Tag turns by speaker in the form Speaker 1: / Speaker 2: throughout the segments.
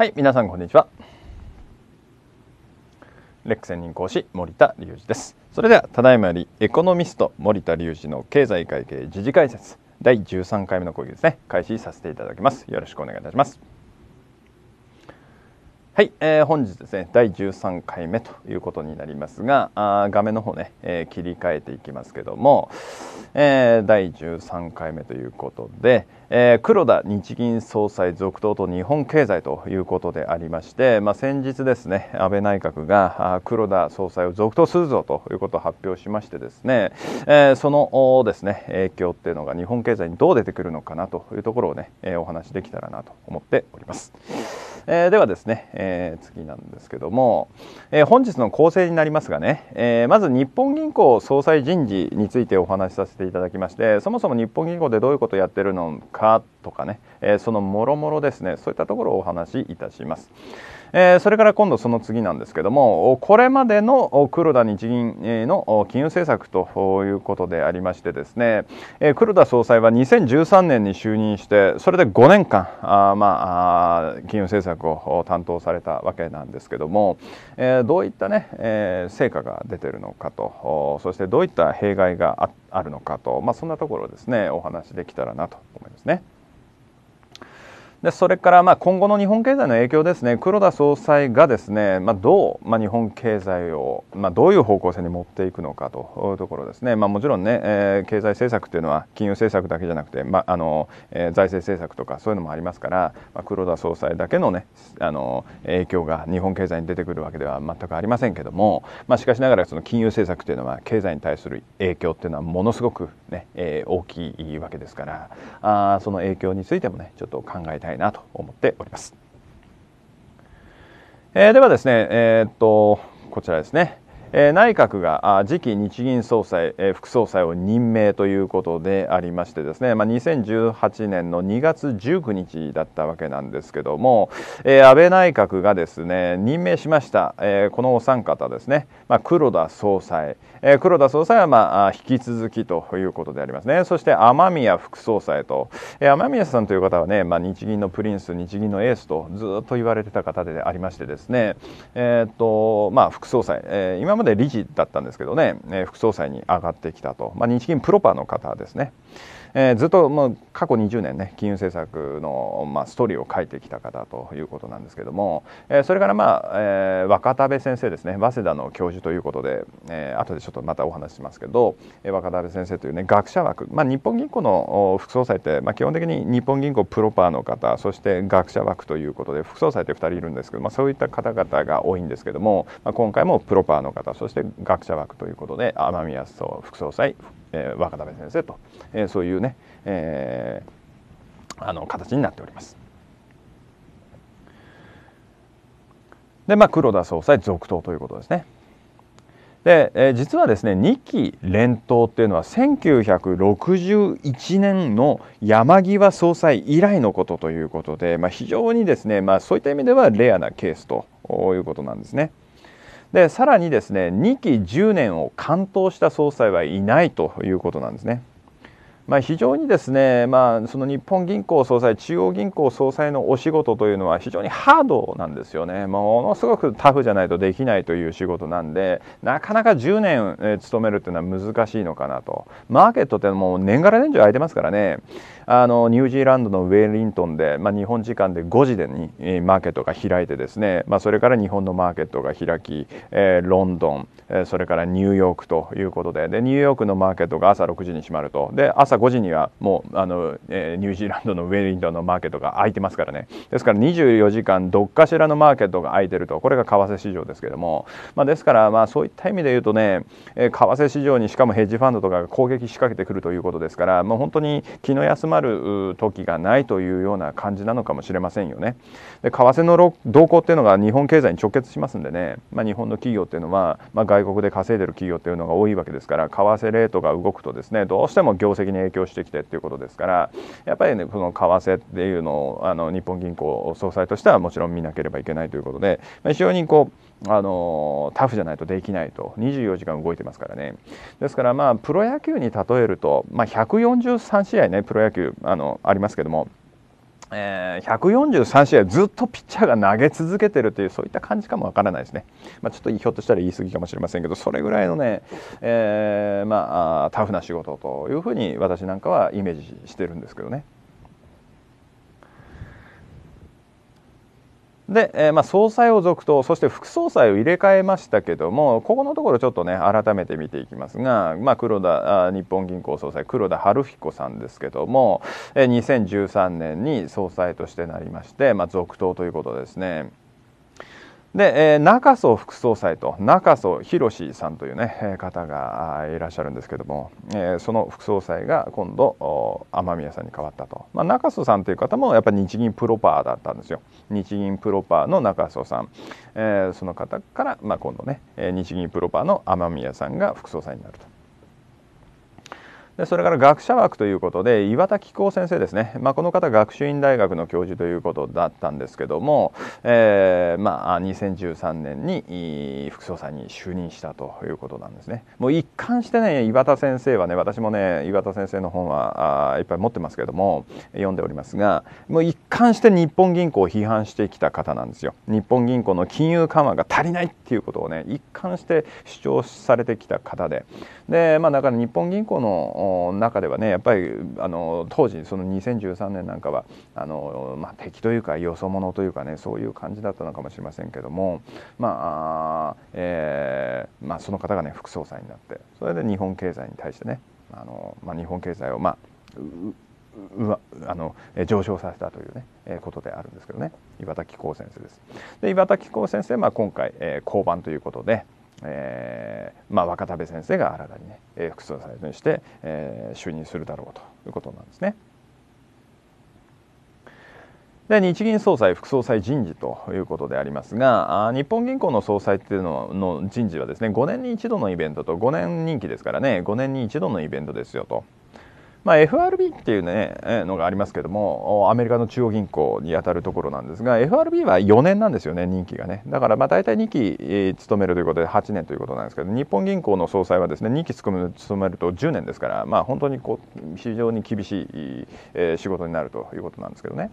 Speaker 1: はい、皆さんこんにちは。レック専任講師森田隆二です。それではただいまよりエコノミスト森田隆二の経済会計時事解説第13回目の講義ですね開始させていただきます。よろしくお願いいたします。はい、えー、本日ですね第13回目ということになりますがあ画面の方ね、えー、切り替えていきますけども、えー、第13回目ということで、えー、黒田日銀総裁続投と日本経済ということでありまして、まあ、先日ですね安倍内閣が黒田総裁を続投するぞということを発表しましてですね、えー、そのですね影響っていうのが日本経済にどう出てくるのかなというところをね、えー、お話できたらなと思っております。えー、ではですね、えー、次なんですけども、えー、本日の構成になりますがね、えまず日本銀行総裁人事についてお話しさせていただきましてそもそも日本銀行でどういうことをやってるのかとかね、えそのもろもろですねそういったところをお話しいたします。えー、それから今度その次なんですけどもこれまでの黒田日銀の金融政策ということでありましてですね、えー、黒田総裁は2013年に就任してそれで5年間あ、まあ、金融政策を担当されたわけなんですけども、えー、どういったね、えー、成果が出てるのかとそしてどういった弊害があるのかと、まあ、そんなところですねお話できたらなと思いますね。でそれからまあ今後の日本経済の影響ですね黒田総裁がですね、まあ、どう、まあ、日本経済を、まあ、どういう方向性に持っていくのかというところですね、まあ、もちろんね、えー、経済政策というのは金融政策だけじゃなくて、まああのえー、財政政策とかそういうのもありますから、まあ、黒田総裁だけの,、ね、あの影響が日本経済に出てくるわけでは全くありませんけども、まあ、しかしながらその金融政策というのは経済に対する影響というのはものすごくね、えー、大きいわけですからあその影響についてもねちょっと考えたいたいなと思っております。えー、ではですね、えー、っと、こちらですね。え内閣が次期日銀総裁、え副総裁を任命ということでありましてですね、まあ、2018年の2月19日だったわけなんですけども、え安倍内閣がですね任命しました、えこのお三方ですね、まあ、黒田総裁、え黒田総裁は、まあ、引き続きということでありますねそして雨宮副総裁と、え雨宮さんという方はね、まあ、日銀のプリンス日銀のエースとずっと言われてた方でありましてですねえっ、とまあ副総裁、えー、今まで理事だったんですけどね、え副総裁に上がってきたと、まあ、日銀プロパーの方ですね。えー、ずっともう過去20年ね金融政策の、まあ、ストーリーを書いてきた方ということなんですけども、えー、それからまあ、えー、若田部先生ですね早稲田の教授ということで、えー、後でちょっとまたお話ししますけど、えー、若田部先生というね学者枠、まあ、日本銀行の副総裁って、まあ、基本的に日本銀行プロパーの方そして学者枠ということで副総裁って2人いるんですけど、まあ、そういった方々が多いんですけども、まあ、今回もプロパーの方そして学者枠ということで天宮副総裁えー、若田先生と、えー、そういうね、えー、あの形になっております。でまあ黒田総裁続投ということですね。で、えー、実はですね2期連投っていうのは1961年の山際総裁以来のことということで、まあ、非常にですね、まあ、そういった意味ではレアなケースということなんですね。でさらにですね2期10年を完投した総裁はいないということなんですね。まあ、非常にですね、まあ、その日本銀行総裁中央銀行総裁のお仕事というのは非常にハードなんですよねものすごくタフじゃないとできないという仕事なんでなかなか10年勤めるというのは難しいのかなとマーケットってもう年がら年中空いてますからねあのニュージーランドのウェリントンで、まあ、日本時間で5時でにマーケットが開いてですね、まあ、それから日本のマーケットが開き、えー、ロンドン、えー、それからニューヨークということででニューヨークのマーケットが朝6時に閉まるとで朝5時にはもうあの、えー、ニュージーランドのウェリントンのマーケットが開いてますからねですから24時間どっかしらのマーケットが開いてるとこれが為替市場ですけども、まあ、ですからまあそういった意味で言うとね、えー、為替市場にしかもヘッジファンドとかが攻撃仕掛けてくるということですからもう本当に気の休まるなる時がないというような感じなのかもしれませんよね。で為替の動向っていうのが日本経済に直結しますんでね、まあ、日本の企業っていうのは、まあ、外国で稼いでる企業っていうのが多いわけですから為替レートが動くとですねどうしても業績に影響してきてっていうことですからやっぱりねこの為替っていうのをあの日本銀行総裁としてはもちろん見なければいけないということで、まあ、非常にこうあのタフじゃないとできないと24時間動いてますからねですからまあプロ野球に例えると、まあ、143試合ねプロ野球あのありますけども、えー、143試合ずっとピッチャーが投げ続けてるというそういった感じかもわからないですね、まあ、ちょっとひょっとしたら言い過ぎかもしれませんけどそれぐらいのね、えー、まあ、タフな仕事というふうに私なんかはイメージしてるんですけどね。で、えー、まあ、総裁を続投そして副総裁を入れ替えましたけどもここのところちょっとね改めて見ていきますが、まあ、黒田あ日本銀行総裁黒田晴彦さんですけども、えー、2013年に総裁としてなりまして、まあ、続投ということですね。で、えー、中曽副総裁と中曽宏さんという、ね、方がいらっしゃるんですけども、えー、その副総裁が今度雨宮さんに変わったと、まあ、中曽さんという方もやっぱり日銀プロパーだったんですよ日銀プロパーの中曽さん、えー、その方から、まあ、今度ね日銀プロパーの雨宮さんが副総裁になるとでそれから学者枠ということで岩田紀行先生ですね、まあ、この方学習院大学の教授ということだったんですけども、えー、まあ、2013年に副総裁に就任したということなんですね。もう一貫してね岩田先生はね私もね岩田先生の本はあいっぱい持ってますけども読んでおりますがもう一貫して日本銀行を批判してきた方なんですよ。日本銀行の金融緩和が足りないっていうことをね一貫して主張されてきた方でで、まあ、だから日本銀行の中ではねやっぱりあの当時その2013年なんかはあの、まあ、敵というかよそ者というかねそういう感じだったのかもしれませんけども、まあえーまあ、その方がね副総裁になってそれで日本経済に対してねあの、まあ、日本経済を、まあ、ううわあの上昇させたというね、えー、ことであるんですけどね岩田紀行先生です。で岩田紀行先生、まあ、今回、えー、降板ということで。えー、まあ、若田部先生が新たにね、え副総裁として、えー、就任するだろうということなんですね。で日銀総裁副総裁人事ということでありますが日本銀行の総裁っていうのの人事はですね5年に一度のイベントと5年任期ですからね5年に一度のイベントですよと。まあ、FRB っていうねのがありますけどもアメリカの中央銀行にあたるところなんですが FRB は4年なんですよね任期がねだからまあ大体2期勤めるということで8年ということなんですけど日本銀行の総裁はですね2期勤めると10年ですからまあ本当にこう非常に厳しい仕事になるということなんですけどね。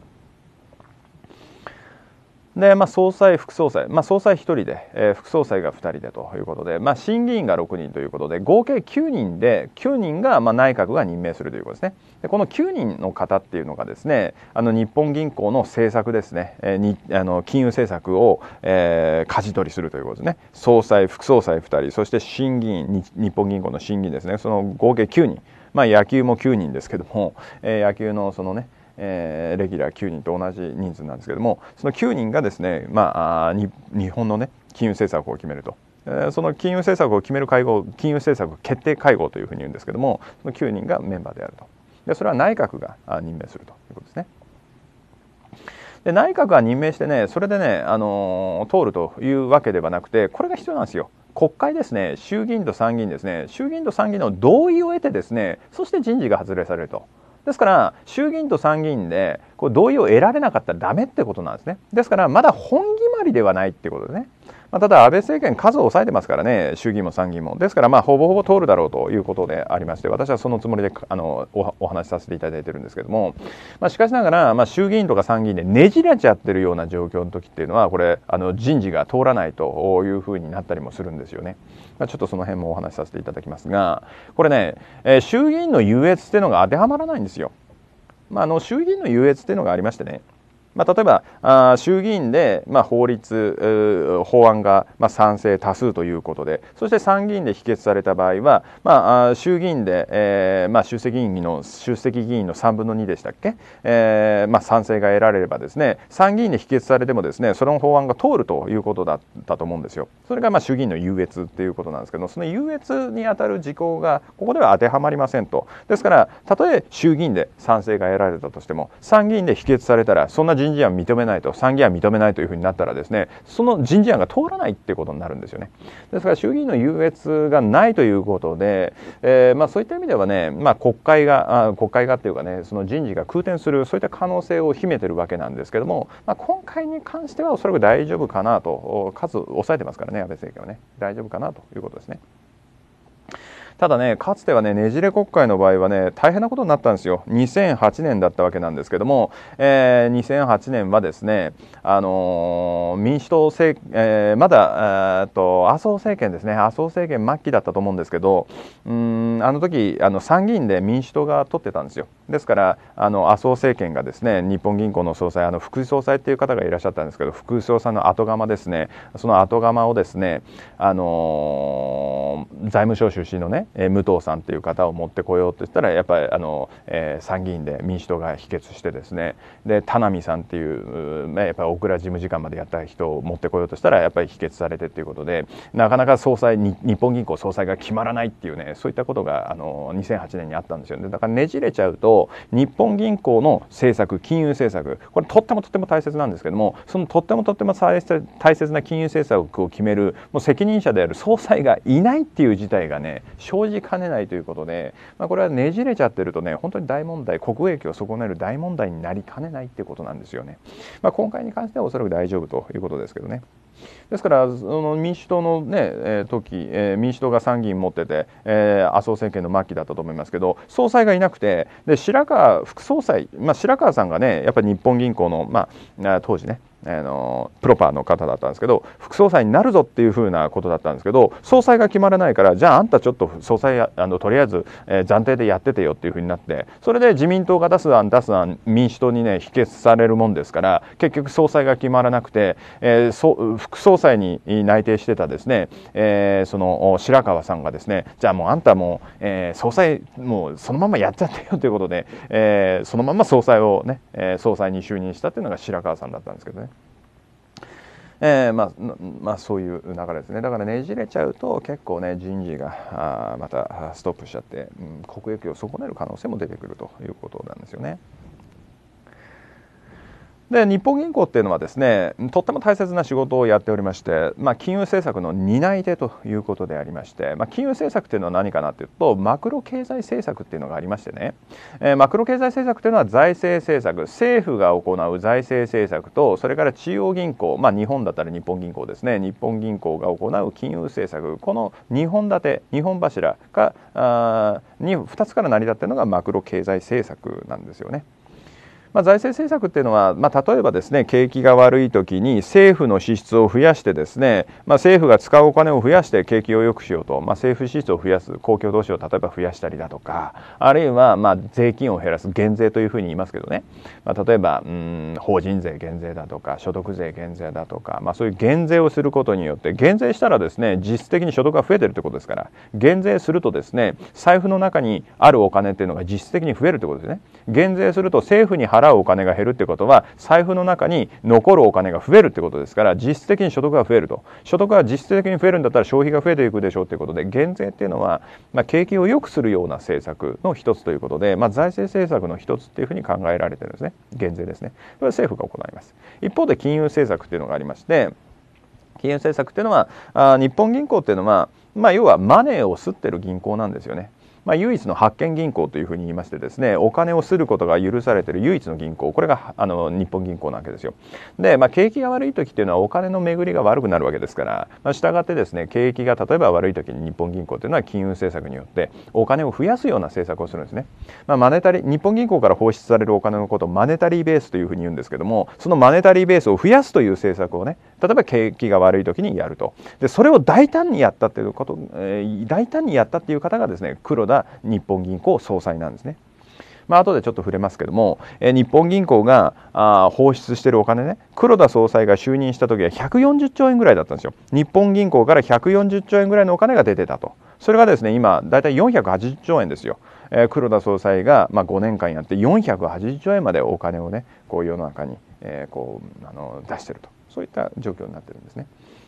Speaker 1: で、まあ、総裁、副総裁、まあ、総裁1人で、えー、副総裁が2人でということで、まあ、審議員が6人ということで合計9人で9人が、まあ、内閣が任命するということですねでこの9人の方っていうのがですねあの日本銀行の政策ですね、えー、にあの金融政策を、えー、舵取りするということですね総裁、副総裁2人そして審議員日本銀行の審議員ですねその合計9人まあ、野球も9人ですけども、えー、野球のそのね、えー、レギュラー9人と同じ人数なんですけどもその9人がですね、まあ、日本のね金融政策を決めるとその金融政策を決める会合金融政策決定会合というふうに言うんですけどもその9人がメンバーであるとでそれは内閣が任命するということですね。で内閣が任命してねそれでね、あの通るというわけではなくてこれが必要なんですよ。国会ですね衆議院と参議院ですね衆議院と参議院の同意を得てですねそして人事が発令されると。ですから衆議院と参議院でこう同意を得られなかったらダメってことなんですねですからまだ本決まりではないってことですねまあ、ただ安倍政権数を抑えてますからね衆議院も参議院もですからまあほぼほぼ通るだろうということでありまして私はそのつもりであのお話しさせていただいてるんですけども、まあ、しかしながら、まあ、衆議院とか参議院でねじれちゃってるような状況の時っていうのはこれあの人事が通らないというふうになったりもするんですよね。まあ、ちょっとその辺もお話しさせていただきますがこれね、えー、衆議院の優越っていうのが当てはまらないんですよ。まあ、あの衆議院の優越っていうのがありましてねまあ、例えばあ衆議院で、まあ、法律法案が、まあ、賛成多数ということでそして参議院で否決された場合は、まあ、衆議院で、えーまあ、出席議員の出席議員の3分の2でしたっけ、えーまあ、賛成が得られればですね参議院で否決されてもですねその法案が通るということだったと思うんですよ。それがまあ衆議院の優越ということなんですけどその優越にあたる事項がここでは当てはまりませんと。ですからたとえ衆議院で賛成が得られたとしても参議院で否決されたらそんな人人事案認めないと参議院は認めないというふうになったらですねその人事案が通らないっていうことになるんですよねですから衆議院の優越がないということで、えー、まあ、そういった意味ではね、まあ、国会があ国会がっていうかねその人事が空転するそういった可能性を秘めてるわけなんですけども、まあ、今回に関してはおそらく大丈夫かなと数抑えてますからね安倍政権はね大丈夫かなということですね。ただね、かつてはね、ねじれ国会の場合はね、大変なことになったんですよ。2008年だったわけなんですけども、えー、2008年はですね、あのー、民主党政、えー、まだ、えー、と、麻生政権ですね、麻生政権末期だったと思うんですけど、うん、あの時、あの参議院で民主党が取ってたんですよ。ですから、あの、麻生政権がですね、日本銀行の総裁、あの、副総裁っていう方がいらっしゃったんですけど、副総裁の後釜ですね、その後釜をですね、あのー、財務省出身のね、えー、武藤さんという方を持ってこようとしたらやっぱりあの、えー、参議院で民主党が否決してですねで田波さんっていう、ね、やっぱり小倉事務次官までやった人を持ってこようとしたらやっぱり否決されてということでなかなか総裁日本銀行総裁が決まらないっていうねそういったことがあの2008年にあったんですよねだからねじれちゃうと日本銀行の政策金融政策これとってもとっても大切なんですけどもそのとってもとっても大切な金融政策を決めるもう責任者である総裁がいないっていう事態がね生じかねないということで、まあ、これはねじれちゃってるとね本当に大問題国益を損ねる大問題になりかねないっていうことなんですよね。まあ、今回に関してはおそらく大丈夫ということですけどね。ですから、その民主党の、ねえー、時、えー、民主党が参議院持ってて、えー、麻生政権の末期だったと思いますけど総裁がいなくてで白川副総裁、まあ、白川さんがねやっぱり日本銀行の、まあ、当時ねあのプロパーの方だったんですけど副総裁になるぞっていうふうなことだったんですけど総裁が決まらないからじゃああんたちょっと総裁あのとりあえず、えー、暫定でやっててよっていうふうになってそれで自民党が出す案出す案民主党にね否決されるもんですから結局総裁が決まらなくて、えー、そ副総裁に内定してたですね、えー、その白川さんがですねじゃあもうあんたもう、えー、総裁もうそのままやっちゃってよということで、えー、そのまま総裁をね、えー、総裁に就任したっていうのが白川さんだったんですけどね。えーまあまあ、そういう流れですねだからねじれちゃうと結構ね人事があまたストップしちゃって、うん、国益を損ねる可能性も出てくるということなんですよね。で日本銀行っていうのはですねとっても大切な仕事をやっておりまして、まあ、金融政策の担い手ということでありまして、まあ、金融政策っていうのは何かなっていうとマクロ経済政策っていうのがありましてね、えー、マクロ経済政策というのは財政政策政府が行う財政政策とそれから中央銀行、まあ、日本だったら日本銀行ですね日本銀行が行う金融政策この2本立て2本柱があに2つから成り立っているのがマクロ経済政策なんですよね。まあ、財政政策っていうのは、まあ、例えばですね景気が悪い時に政府の支出を増やしてですね、まあ、政府が使うお金を増やして景気を良くしようと、まあ、政府支出を増やす公共投資を例えば増やしたりだとかあるいはまあ税金を減らす減税というふうに言いますけどね、まあ、例えばうん法人税減税だとか所得税減税だとか、まあ、そういう減税をすることによって減税したらですね実質的に所得が増えてるってことですから減税するとですね財布の中にあるお金っていうのが実質的に増えるってことですね。減税すると政府に払お金が減るってことは財布の中に残るお金が増えるってことですから実質的に所得が増えると所得が実質的に増えるんだったら消費が増えていくでしょうということで減税っていうのは、まあ、景気を良くするような政策の一つということで、まあ、財政政策の一つっていうふうに考えられてるんですね減税ですねこれは政府が行います一方で金融政策っていうのがありまして金融政策っていうのはあ日本銀行っていうのはまあ、要はマネーを吸ってる銀行なんですよね。まあ、唯一の発券銀行というふうに言いましてですねお金をすることが許されている唯一の銀行これがあの日本銀行なわけですよ。で、まあ、景気が悪い時っていうのはお金の巡りが悪くなるわけですから、まあ、したがってですね景気が例えば悪い時に日本銀行というのは金融政策によってお金を増やすような政策をするんですね。まあ、マネタリ日本銀行から放出されるお金のことをマネタリーベースというふうに言うんですけどもそのマネタリーベースを増やすという政策をね例えば景気が悪い時にやると。でそれを大胆にやったっていうこと、え大胆にやったっていう方がですね黒田が日本銀行総裁なんですね。まあ後でちょっと触れますけども、え日本銀行があ放出してるお金ね黒田総裁が就任した時は140兆円ぐらいだったんですよ日本銀行から140兆円ぐらいのお金が出てたとそれがですね今だいたい480兆円ですよ、えー、黒田総裁が、まあ、5年間やって480兆円までお金をねこう世の中に、えー、こうあの出してるとそういった状況になってるんですね。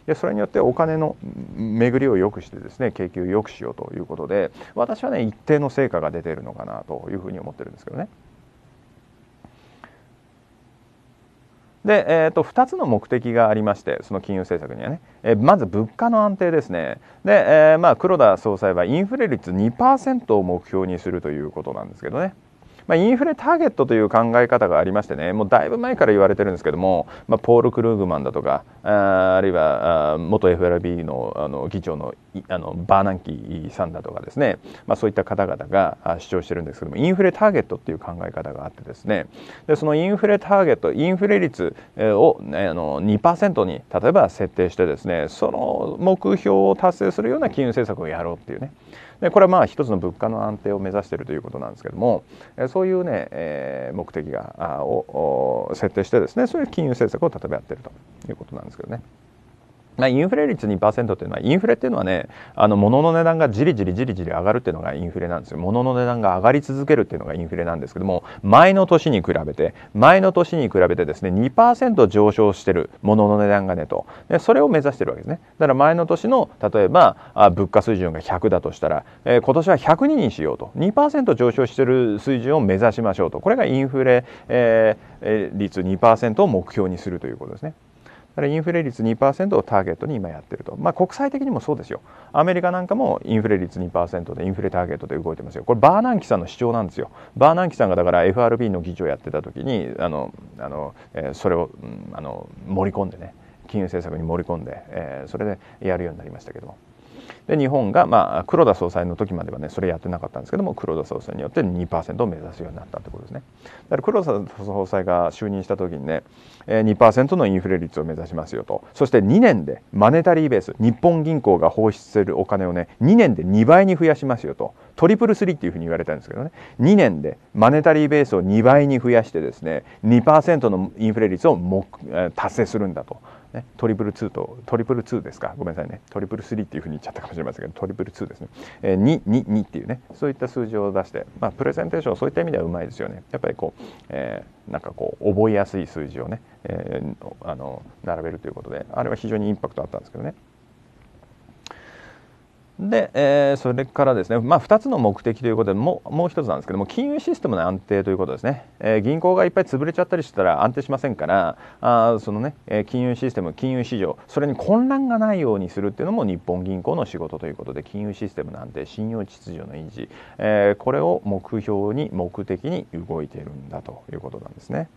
Speaker 1: でそれによってお金の巡りを良くしてですね景気を良くしようということで私はね一定の成果が出ているのかなというふうに思ってるんですけどね。で、えーと、2つの目的がありましてその金融政策にはね、えー、まず物価の安定ですねで、えー、まあ、黒田総裁はインフレ率2%を目標にするということなんですけどね。まあ、インフレターゲットという考え方がありましてねもうだいぶ前から言われてるんですけども、まあ、ポール・クルーグマンだとかああるいはあ元 FRB のあの議長のあのバーナンキーさんだとかですね、まあ、そういった方々が主張してるんですけどもインフレターゲットっていう考え方があってですねでそのインフレターゲットインフレ率を、ね、あの2%に例えば設定してですねその目標を達成するような金融政策をやろうっていうねでこれはまあ一つの物価の安定を目指しているということなんですけどもそういうね、えー、目的がを設定してですねそういう金融政策を例えばやってるということなんですけどね。まあ、インフレ率2%というのはインフレっていうのはねあの物の値段がじりじりじりじり上がるっていうのがインフレなんですよ物の値段が上がり続けるっていうのがインフレなんですけども前の年に比べて前の年に比べてですね2%上昇してる物の値段がねとでそれを目指してるわけですねだから前の年の例えばあ物価水準が100だとしたら、えー、今年は102にしようと2%上昇してる水準を目指しましょうとこれがインフレ、えー、率2%を目標にするということですね。インフレ率2%をターゲットに今やってると、まあ、国際的にもそうですよアメリカなんかもインフレ率2%でインフレターゲットで動いてますよこれバーナンキさんの主張なんですよバーナンキさんがだから FRB の議長やってた時にあのあの、えー、それを、うん、あの盛り込んでね金融政策に盛り込んで、えー、それでやるようになりましたけども。で日本が、まあ、黒田総裁の時まではねそれやってなかったんですけども黒田総裁によって2%を目指すようになったということですねだから黒田総裁が就任した時にね2%のインフレ率を目指しますよとそして2年でマネタリーベース日本銀行が放出するお金をね2年で2倍に増やしますよとトリプルスリーっていうふうに言われたんですけどね2年でマネタリーベースを2倍に増やしてですね2%のインフレ率を達成するんだとね、トリプル2とトリプル2ですかごめんなさいねトリプル3っていうふうに言っちゃったかもしれませんけどトリプル2ですね、えー、222っていうねそういった数字を出して、まあ、プレゼンテーションそういった意味ではうまいですよねやっぱりこう、えー、なんかこう覚えやすい数字をね、えー、あの並べるということであれは非常にインパクトあったんですけどね。で、えー、それからですね、まあ、2つの目的ということでもうもう1つなんですけども金融システムの安定ということですね、えー、銀行がいっぱい潰れちゃったりしたら安定しませんからあそのね、えー、金融システム金融市場それに混乱がないようにするっていうのも日本銀行の仕事ということで金融システムの安定信用秩序の維持、えこれを目標に目的に動いているんだということなんですね。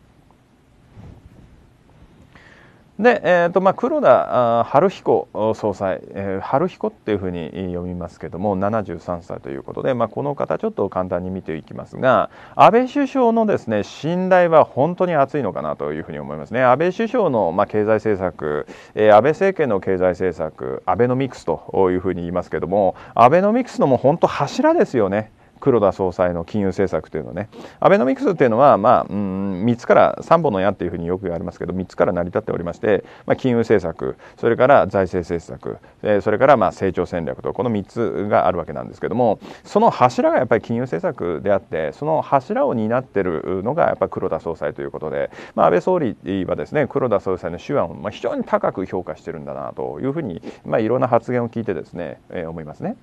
Speaker 1: で、えーとまあ、黒田晴彦総裁、えー、春彦っていうふうに読みますけども73歳ということで、まあ、この方ちょっと簡単に見ていきますが安倍首相のですね信頼は本当に厚いのかなというふうに思いますね安倍首相の、まあ、経済政策、えー、安倍政権の経済政策アベノミクスというふうに言いますけどもアベノミクスのも本当柱ですよね。黒田総裁の金融政策というのねアベノミクスというのは、まあ、うん3つから3本の矢というふうによく言われますけど3つから成り立っておりまして、まあ、金融政策それから財政政策、えー、それからまあ成長戦略とこの3つがあるわけなんですけどもその柱がやっぱり金融政策であってその柱を担っているのがやっぱ黒田総裁ということで、まあ、安倍総理はですね黒田総裁の手腕をまあ非常に高く評価してるんだなというふうに、まあ、いろんな発言を聞いてですね、えー、思いますね。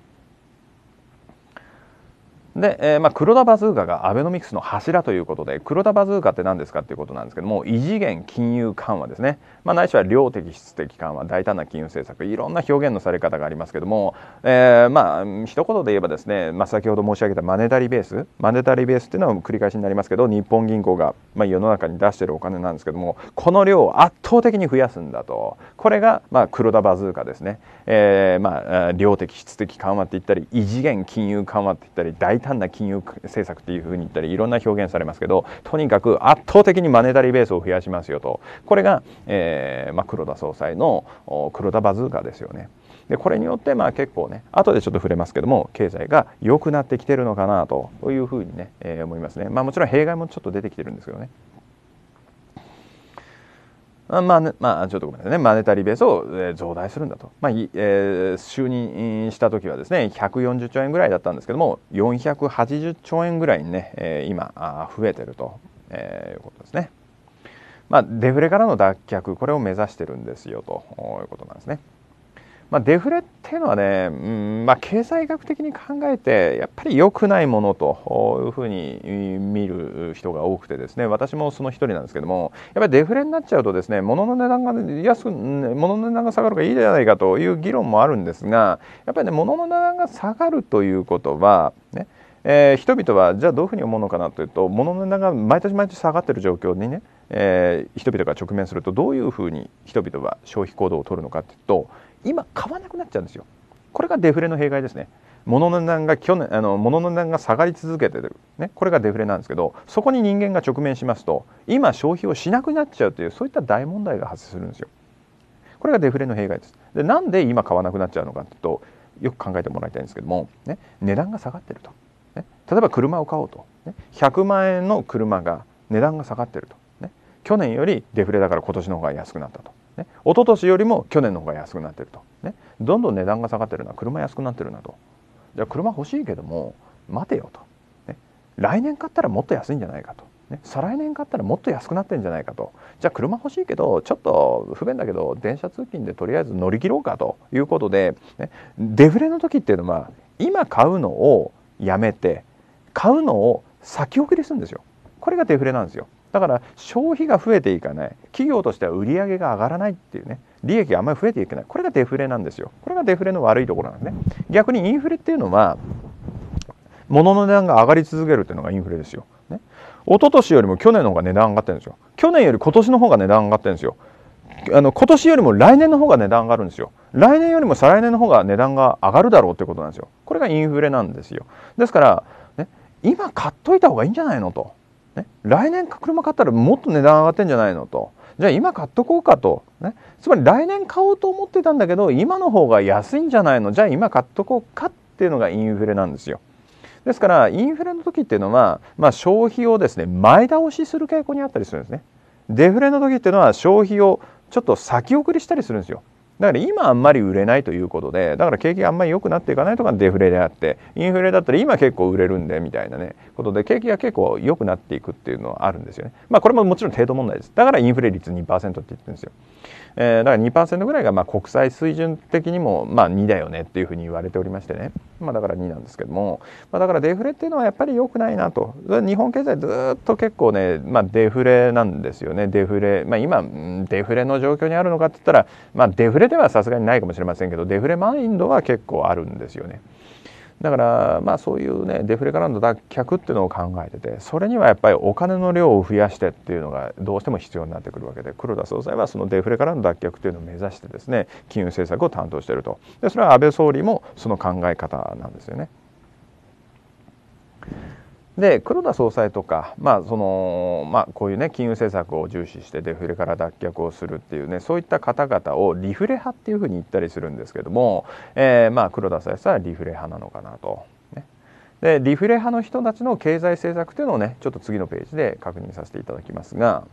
Speaker 1: で、えー、まあ、黒田バズーカがアベノミクスの柱ということで黒田バズーカって何ですかっていうことなんですけども異次元金融緩和ですね、まあ、ないしは量的質的緩和大胆な金融政策いろんな表現のされ方がありますけども、えー、まあ一言で言えばですね、まあ、先ほど申し上げたマネタリーベースマネタリーベースっていうのは繰り返しになりますけど日本銀行が、まあ、世の中に出してるお金なんですけどもこの量を圧倒的に増やすんだとこれが、まあ、黒田バズーカですね、えー、まあ量的質的緩和って言ったり異次元金融緩和って言ったり大胆単な金融政策っていうふうに言ったりいろんな表現されますけどとにかく圧倒的にマネタリーベースを増やしますよとこれが、えーまあ、黒田総裁の黒田バズーカですよね。でこれによってまあ結構ね後でちょっと触れますけども経済が良くなってきてるのかなというふうにね、えー、思いますね。まあ、もちろん弊害もちょっと出てきてるんですけどね。まあ、まあ、ちょっとごめんなさいね、マネタリーベースを、増大するんだと。まあ、えー、就任した時はですね、140兆円ぐらいだったんですけども、480兆円ぐらいにね、えー、今増えてると、えー、いうことですね。まあ、デフレからの脱却、これを目指してるんですよということなんですね。まあ、デフレっていうのはね、うんまあ、経済学的に考えてやっぱり良くないものというふうに見る人が多くてですね私もその一人なんですけどもやっぱりデフレになっちゃうとですね物の値段が安く物の値段が下がるからいいじゃないかという議論もあるんですがやっぱりね物の値段が下がるということはねえー、人々はじゃあどういうふうに思うのかなというと物の値段が毎年毎年下がってる状況にね、えー、人々が直面するとどういうふうに人々は消費行動を取るのかというと今買わなくなっちゃうんですよこれがデフレの弊害ですね物の値段が去年あの物の値段が下がり続けてる、ね、これがデフレなんですけどそこに人間が直面しますと今消費をしなくなっちゃうというそういった大問題が発生するんですよこれがデフレの弊害ですでなんで今買わなくなっちゃうのかというとよく考えてもらいたいんですけども、ね、値段が下がってると、ね、例えば車を買おうと、ね、100万円の車が値段が下がってると、ね、去年よりデフレだから今年の方が安くなったとね、一昨年よりも去年の方が安くなってると、ね、どんどん値段が下がってるのは車安くなってるなとじゃあ車欲しいけども待てよと、ね、来年買ったらもっと安いんじゃないかと、ね、再来年買ったらもっと安くなってるんじゃないかとじゃあ車欲しいけどちょっと不便だけど電車通勤でとりあえず乗り切ろうかということで、ね、デフレの時っていうのは今買うのをやめて買うのを先送りするんですよこれがデフレなんですよだから消費が増えていかない企業としては売り上げが上がらないっていうね利益があんまり増えていけないこれがデフレなんですよこれがデフレの悪いところなんですね逆にインフレっていうのは物の値段が上がり続けるっていうのがインフレですよ、ね、一昨年よりも去年の方が値段上がってるんですよ去年より今年の方が値段上がってるんですよあの今年よりも来年の方が値段上がるんですよ来年よりも再来年の方が値段が上がるだろうってことなんですよこれがインフレなんですよですから、ね、今買っといた方がいいんじゃないのとね、来年車買ったらもっと値段上がってんじゃないのとじゃあ今買っとこうかと、ね、つまり来年買おうと思ってたんだけど今の方が安いんじゃないのじゃあ今買っとこうかっていうのがインフレなんですよ。ですからインフレの時っていうのは、まあ、消費をですね前倒しする傾向にあったりするんですね。デフレの時っていうのは消費をちょっと先送りしたりするんですよ。だから今あんまり売れないということでだから景気があんまり良くなっていかないとかデフレであってインフレだったら今結構売れるんでみたいなねことで景気が結構良くなっていくっていうのはあるんですよねまあこれももちろん程度問題ですだからインフレ率2%って言ってるんですよえー、だから2%ぐらいがまあ国際水準的にもまあ2だよねっていうふうに言われておりましてね、まあ、だから2なんですけども、まあ、だからデフレっていうのはやっぱり良くないなと日本経済ずっと結構ね、まあ、デフレなんですよねデフレ、まあ、今デフレの状況にあるのかって言ったら、まあ、デフレではさすがにないかもしれませんけどデフレマインドは結構あるんですよね。だからまあそういうねデフレからの脱却っていうのを考えててそれにはやっぱりお金の量を増やしてっていうのがどうしても必要になってくるわけで黒田総裁はそのデフレからの脱却っていうのを目指してですね金融政策を担当しているとでそれは安倍総理もその考え方なんですよね。で黒田総裁とか、まあそのまあ、こういう、ね、金融政策を重視してデフレから脱却をするっていうねそういった方々をリフレ派っていうふうに言ったりするんですけども、えー、まあ黒田総裁はリフレ派なのかなと。ね、でリフレ派の人たちの経済政策というのをねちょっと次のページで確認させていただきますが。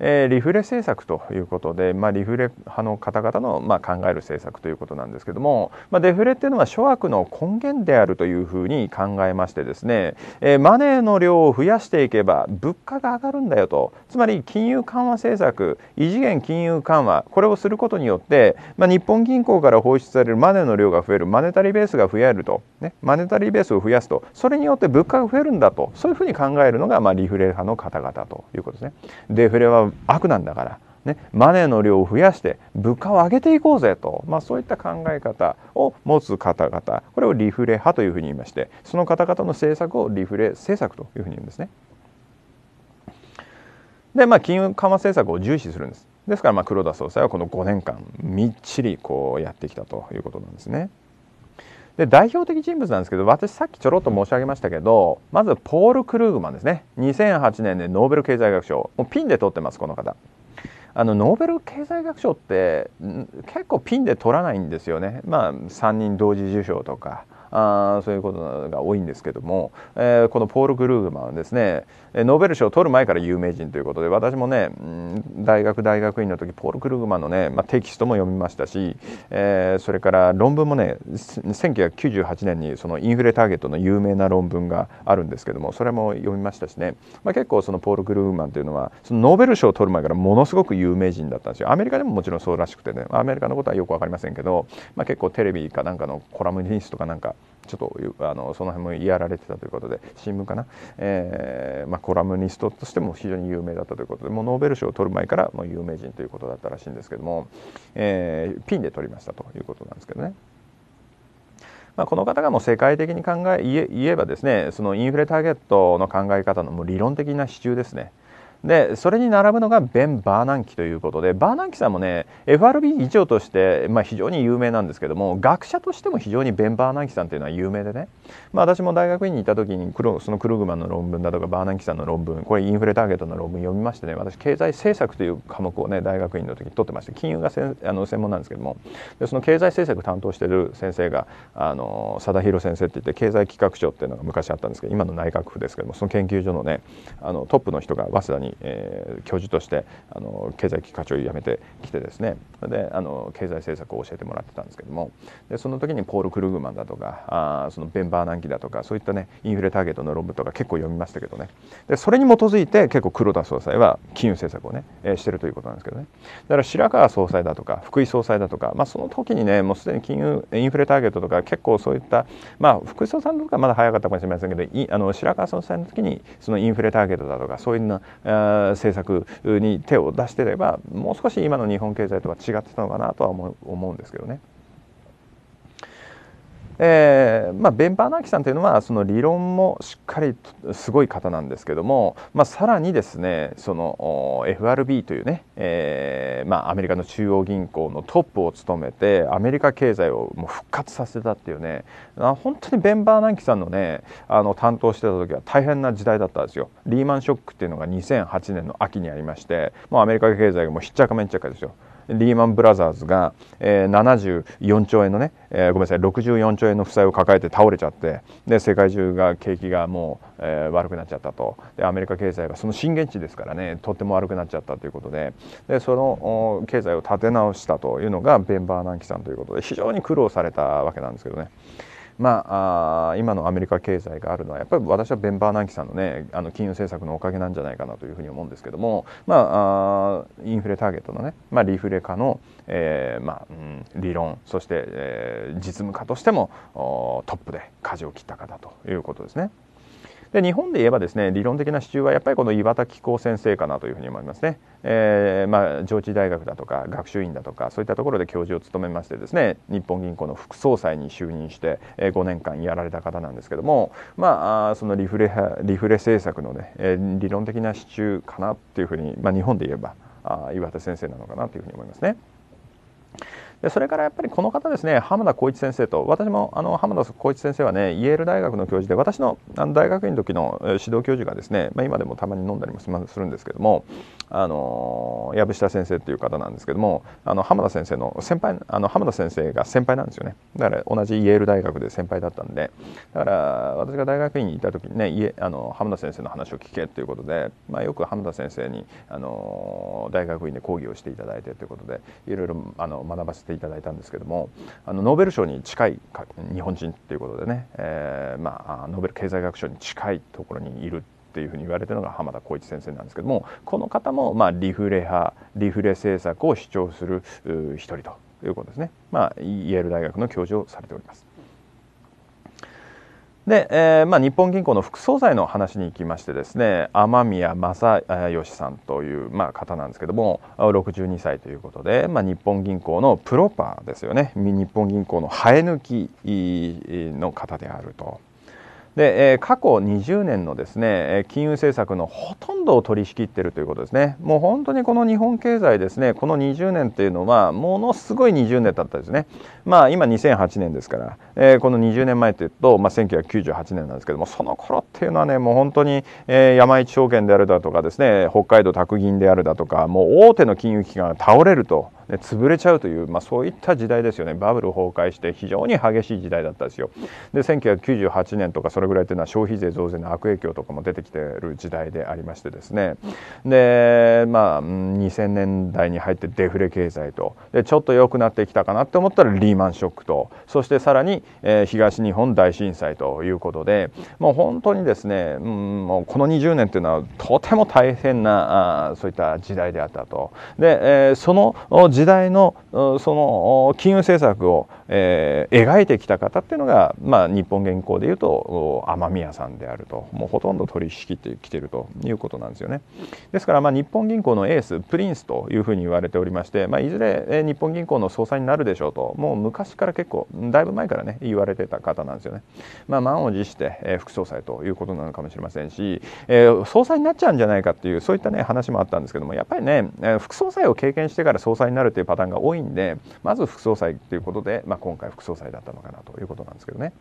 Speaker 1: えー、リフレ政策ということで、まあ、リフレ派の方々の、まあ、考える政策ということなんですけども、まあ、デフレっていうのは諸悪の根源であるというふうに考えましてですね、えー、マネーの量を増やしていけば物価が上がるんだよとつまり金融緩和政策異次元金融緩和これをすることによって、まあ、日本銀行から放出されるマネーの量が増えるマネタリーベースが増えると、ね、マネタリーベースを増やすとそれによって物価が増えるんだとそういうふうに考えるのが、まあ、リフレ派の方々ということですね。デフレは悪なんだから、ね、マネーの量を増やして物価を上げていこうぜと、まあ、そういった考え方を持つ方々これをリフレ派というふうに言いましてその方々の政策をリフレ政策というふうに言うんですね。でまあ金融緩和政策を重視するんです。ですからまあ黒田総裁はこの5年間みっちりこうやってきたということなんですね。で代表的人物なんですけど私さっきちょろっと申し上げましたけどまずポール・クルーグマンですね2008年でノーベル経済学賞もうピンで取ってますこの方あのノーベル経済学賞って結構ピンで取らないんですよねまあ3人同時受賞とかあそういうことが多いんですけども、えー、このポール・クルーグマンはですねノーベル賞を取る前から有名人ということで私もね大学大学院の時ポール・クルーグマンのね、まあ、テキストも読みましたし、えー、それから論文もね1998年にそのインフレターゲットの有名な論文があるんですけどもそれも読みましたしね、まあ、結構そのポール・クルーグマンというのはそのノーベル賞を取る前からものすごく有名人だったんですよアメリカでももちろんそうらしくてねアメリカのことはよく分かりませんけど、まあ、結構テレビかなんかのコラムニストかなんかちょっとあのその辺もやられてたということで新聞かな、えー、まあ、コラムニストとしても非常に有名だったということでもうノーベル賞を取る前からもう有名人ということだったらしいんですけども、えー、ピンで取りましたということなんですけどね。まあ、この方がもう世界的に考え言えばですねそのインフレターゲットの考え方のもう理論的な支柱ですね。でそれに並ぶのがベン・バーナンキということでバーナンキさんもね FRB 議長として、まあ、非常に有名なんですけども学者としても非常にベン・バーナンキさんというのは有名でね、まあ、私も大学院にいた時にクロそのクルグマンの論文だとかバーナンキさんの論文これインフレターゲットの論文読みましてね私経済政策という科目をね大学院の時に取ってまして金融があの専門なんですけどもでその経済政策担当してる先生があの貞弘先生っていって経済企画長っていうのが昔あったんですけど今の内閣府ですけどもその研究所のねあのトップの人が早稲田にに、えー、教授としてあの経済課長を辞めてきてですねそれであの経済政策を教えてもらってたんですけどもでその時にポール・クルーグマンだとかあそのベン・バーナンキだとかそういったねインフレターゲットの論文とか結構読みましたけどねでそれに基づいて結構黒田総裁は金融政策をね、えー、してるということなんですけどねだから白川総裁だとか福井総裁だとか、まあ、その時にねもうすでに金融インフレターゲットとか結構そういったまあ福井総裁の時はまだ早かったかもしれませんけどいあの白川総裁の時にそのインフレターゲットだとかそういうな政策に手を出してればもう少し今の日本経済とは違ってたのかなとは思うんですけどね。えー、まあ、ベン・バーナーキさんというのはその理論もしっかりすごい方なんですけども、まあ、さらにですねその FRB というね、えー、まあ、アメリカの中央銀行のトップを務めてアメリカ経済をもう復活させたっていうね本当にベン・バーナーキさんのねあの担当してた時は大変な時代だったんですよ。リーマンショックっていうのが2008年の秋にありましてもうアメリカ経済がもうひっちゃかめんちゃかですよ。リーマン・ブラザーズが、えー、74兆円のね、えー、ごめんなさい64兆円の負債を抱えて倒れちゃってで世界中が景気がもう、えー、悪くなっちゃったとでアメリカ経済がその震源地ですからねとっても悪くなっちゃったということででその経済を立て直したというのがベン・バーナンキさんということで非常に苦労されたわけなんですけどね。まあ、今のアメリカ経済があるのはやっぱり私はベン・バーナンキさんのねあの金融政策のおかげなんじゃないかなというふうに思うんですけども、まあ、インフレターゲットのね、まあ、リフレ化の、えーまあ、うん、理論そして、えー、実務家としてもトップで舵を切った方ということですね。で日本で言えばですね理論的な支柱はやっぱりこの岩田紀子先生かなというふうに思いますね、えー、まあ、上智大学だとか学習院だとかそういったところで教授を務めましてですね日本銀行の副総裁に就任して5年間やられた方なんですけどもまあそのリフレリフレ政策のね理論的な支柱かなっていうふうに、まあ、日本で言えば岩田先生なのかなというふうに思いますね。でそれからやっぱりこの方ですね浜田浩一先生と私もあの浜田浩一先生はねイェール大学の教授で私のあの大学院の時の指導教授がですね、まあ、今でもたまに飲んだりもするんですけどもあの藪下先生という方なんですけどもあの浜田先生の先輩あの浜田先生が先輩なんですよねだから同じイェール大学で先輩だったんでだから私が大学院にいた時にねあの浜田先生の話を聞けということで、まあ、よく浜田先生にあの大学院で講義をしていただいてということでいろいろあの学ばせてていただいたんですけどもあのノーベル賞に近い日本人っていうことでね、えー、まあ、ノーベル経済学賞に近いところにいるっていうふうに言われてるのが浜田浩一先生なんですけどもこの方もまあリフレ派リフレ政策を主張する一人ということですね、まあ、イェール大学の教授をされております。で、えー、まあ、日本銀行の副総裁の話に行きましてですね雨宮正義さんという、まあ、方なんですけども62歳ということで、まあ、日本銀行のプロパーですよね日本銀行の生え抜きの方であると。で、え過去20年のですね金融政策のほとんどを取り仕切っているということですねもう本当にこの日本経済ですねこの20年っていうのはものすごい20年だったですねまあ今2008年ですから、えこの20年前というと、まあ、1998年なんですけどもその頃っていうのはねもう本当に、え山一証券であるだとかですね北海道宅銀であるだとかもう大手の金融機関が倒れると。で潰れちゃうという、まあ、そういった時代ですよねバブル崩壊して非常に激しい時代だったんですよで1998年とかそれぐらいというのは消費税増税の悪影響とかも出てきてる時代でありましてですねでまあ2000年代に入ってデフレ経済とでちょっと良くなってきたかなって思ったらリーマンショックとそしてさらに、えー、東日本大震災ということでもう本当にですね、うん、もうこの20年というのはとても大変なあそういった時代であったと。で、えー、その時時代のその金融政策を、えー、描いてきた方っていうのが、まあ、日本銀行でいうと雨宮さんであるともうほとんど取引仕ってきてるということなんですよね。ですから、まあ、日本銀行のエースプリンスというふうに言われておりまして、まあ、いずれ日本銀行の総裁になるでしょうともう昔から結構だいぶ前からね言われてた方なんですよね。まあ、満を持して、えー、副総裁ということなのかもしれませんし、えー、総裁になっちゃうんじゃないかっていうそういったね話もあったんですけどもやっぱりね、えー、副総裁を経験してから総裁になるるというパターンが多いんでまず副総裁ということで、まあ、今回副総裁だったのかなということなんですけどね。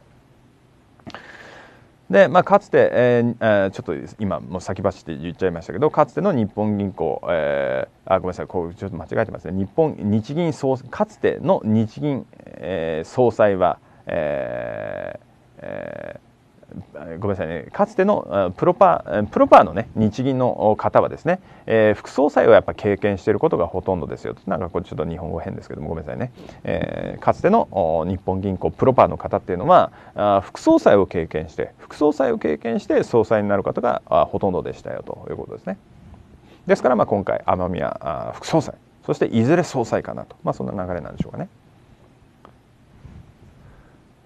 Speaker 1: で、まあ、かつて、えー、えちょっと今もう先走って言っちゃいましたけどかつての日本銀行、えー、あごめんなさいこうちょっと間違えてますね日本日銀総かつての日銀、えー、総裁は、えーえーごめんなさいね、かつてのプロパプロパーの、ね、日銀の方はですね、えー、副総裁をやっぱ経験していることがほとんどですよなんかこれちょっと日本語変ですけどもごめんなさいね、えー、かつての日本銀行プロパーの方っていうのはあ副総裁を経験して副総裁を経験して総裁になる方があほとんどでしたよということですね。ですからま今回雨宮副総裁そしていずれ総裁かなと、まあ、そんな流れなんでしょうかね。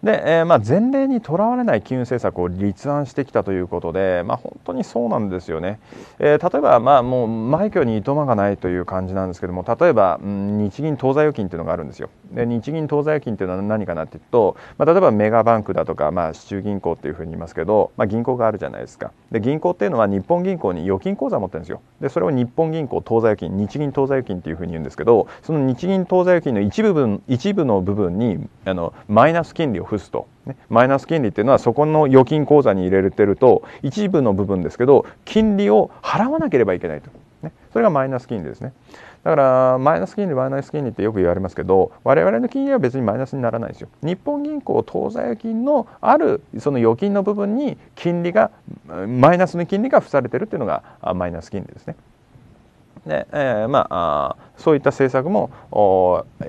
Speaker 1: で、えー、まあ、前例にとらわれない金融政策を立案してきたということで、まあ、本当にそうなんですよね、えー、例えば、まあ、もう枚挙にいとまがないという感じなんですけども例えば、うん、日銀当座預金というのがあるんですよで日銀当座預金というのは何かなっていうと、まあ、例えばメガバンクだとか、まあ、市中銀行というふうに言いますけど、まあ、銀行があるじゃないですかで銀行っていうのは日本銀行に預金口座を持ってるんですよでそれを日本銀行当座預金日銀当座預金というふうに言うんですけどその日銀当座預金の一部分一部の部分にあのマイナス金利を付すと、ね、マイナス金利っていうのはそこの預金口座に入れてると一部の部分ですけど金利を払わなければいけないと、ね、それがマイナス金利ですねだからマイナス金利マイナス金利ってよく言われますけど我々の金利は別にマイナスにならないですよ日本銀行当座預金のあるその預金の部分に金利がマイナスの金利が付されてるっていうのがマイナス金利ですね。で、えー、まあそういった政策も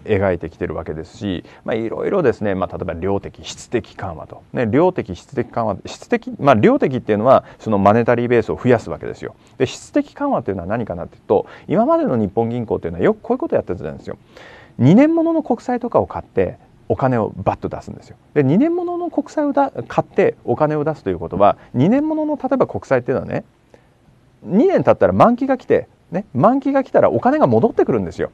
Speaker 1: 描いてきてるわけですし、まあ、いろいろですね、まあ、例えば量的質的緩和と、ね、量的質的緩和質的、まあ、量的っていうのはそのマネタリーベースを増やすわけですよで質的緩和っていうのは何かなっていうと今までの日本銀行っていうのはよくこういうことやってたんですよ2年ものの国債とかを買ってお金をバッと出すんですよで2年ものの国債をだ買ってお金を出すということは2年ものの例えば国債っていうのはね2年経ったら満期が来てね、満期が来たらお金が戻ってくるんですよ。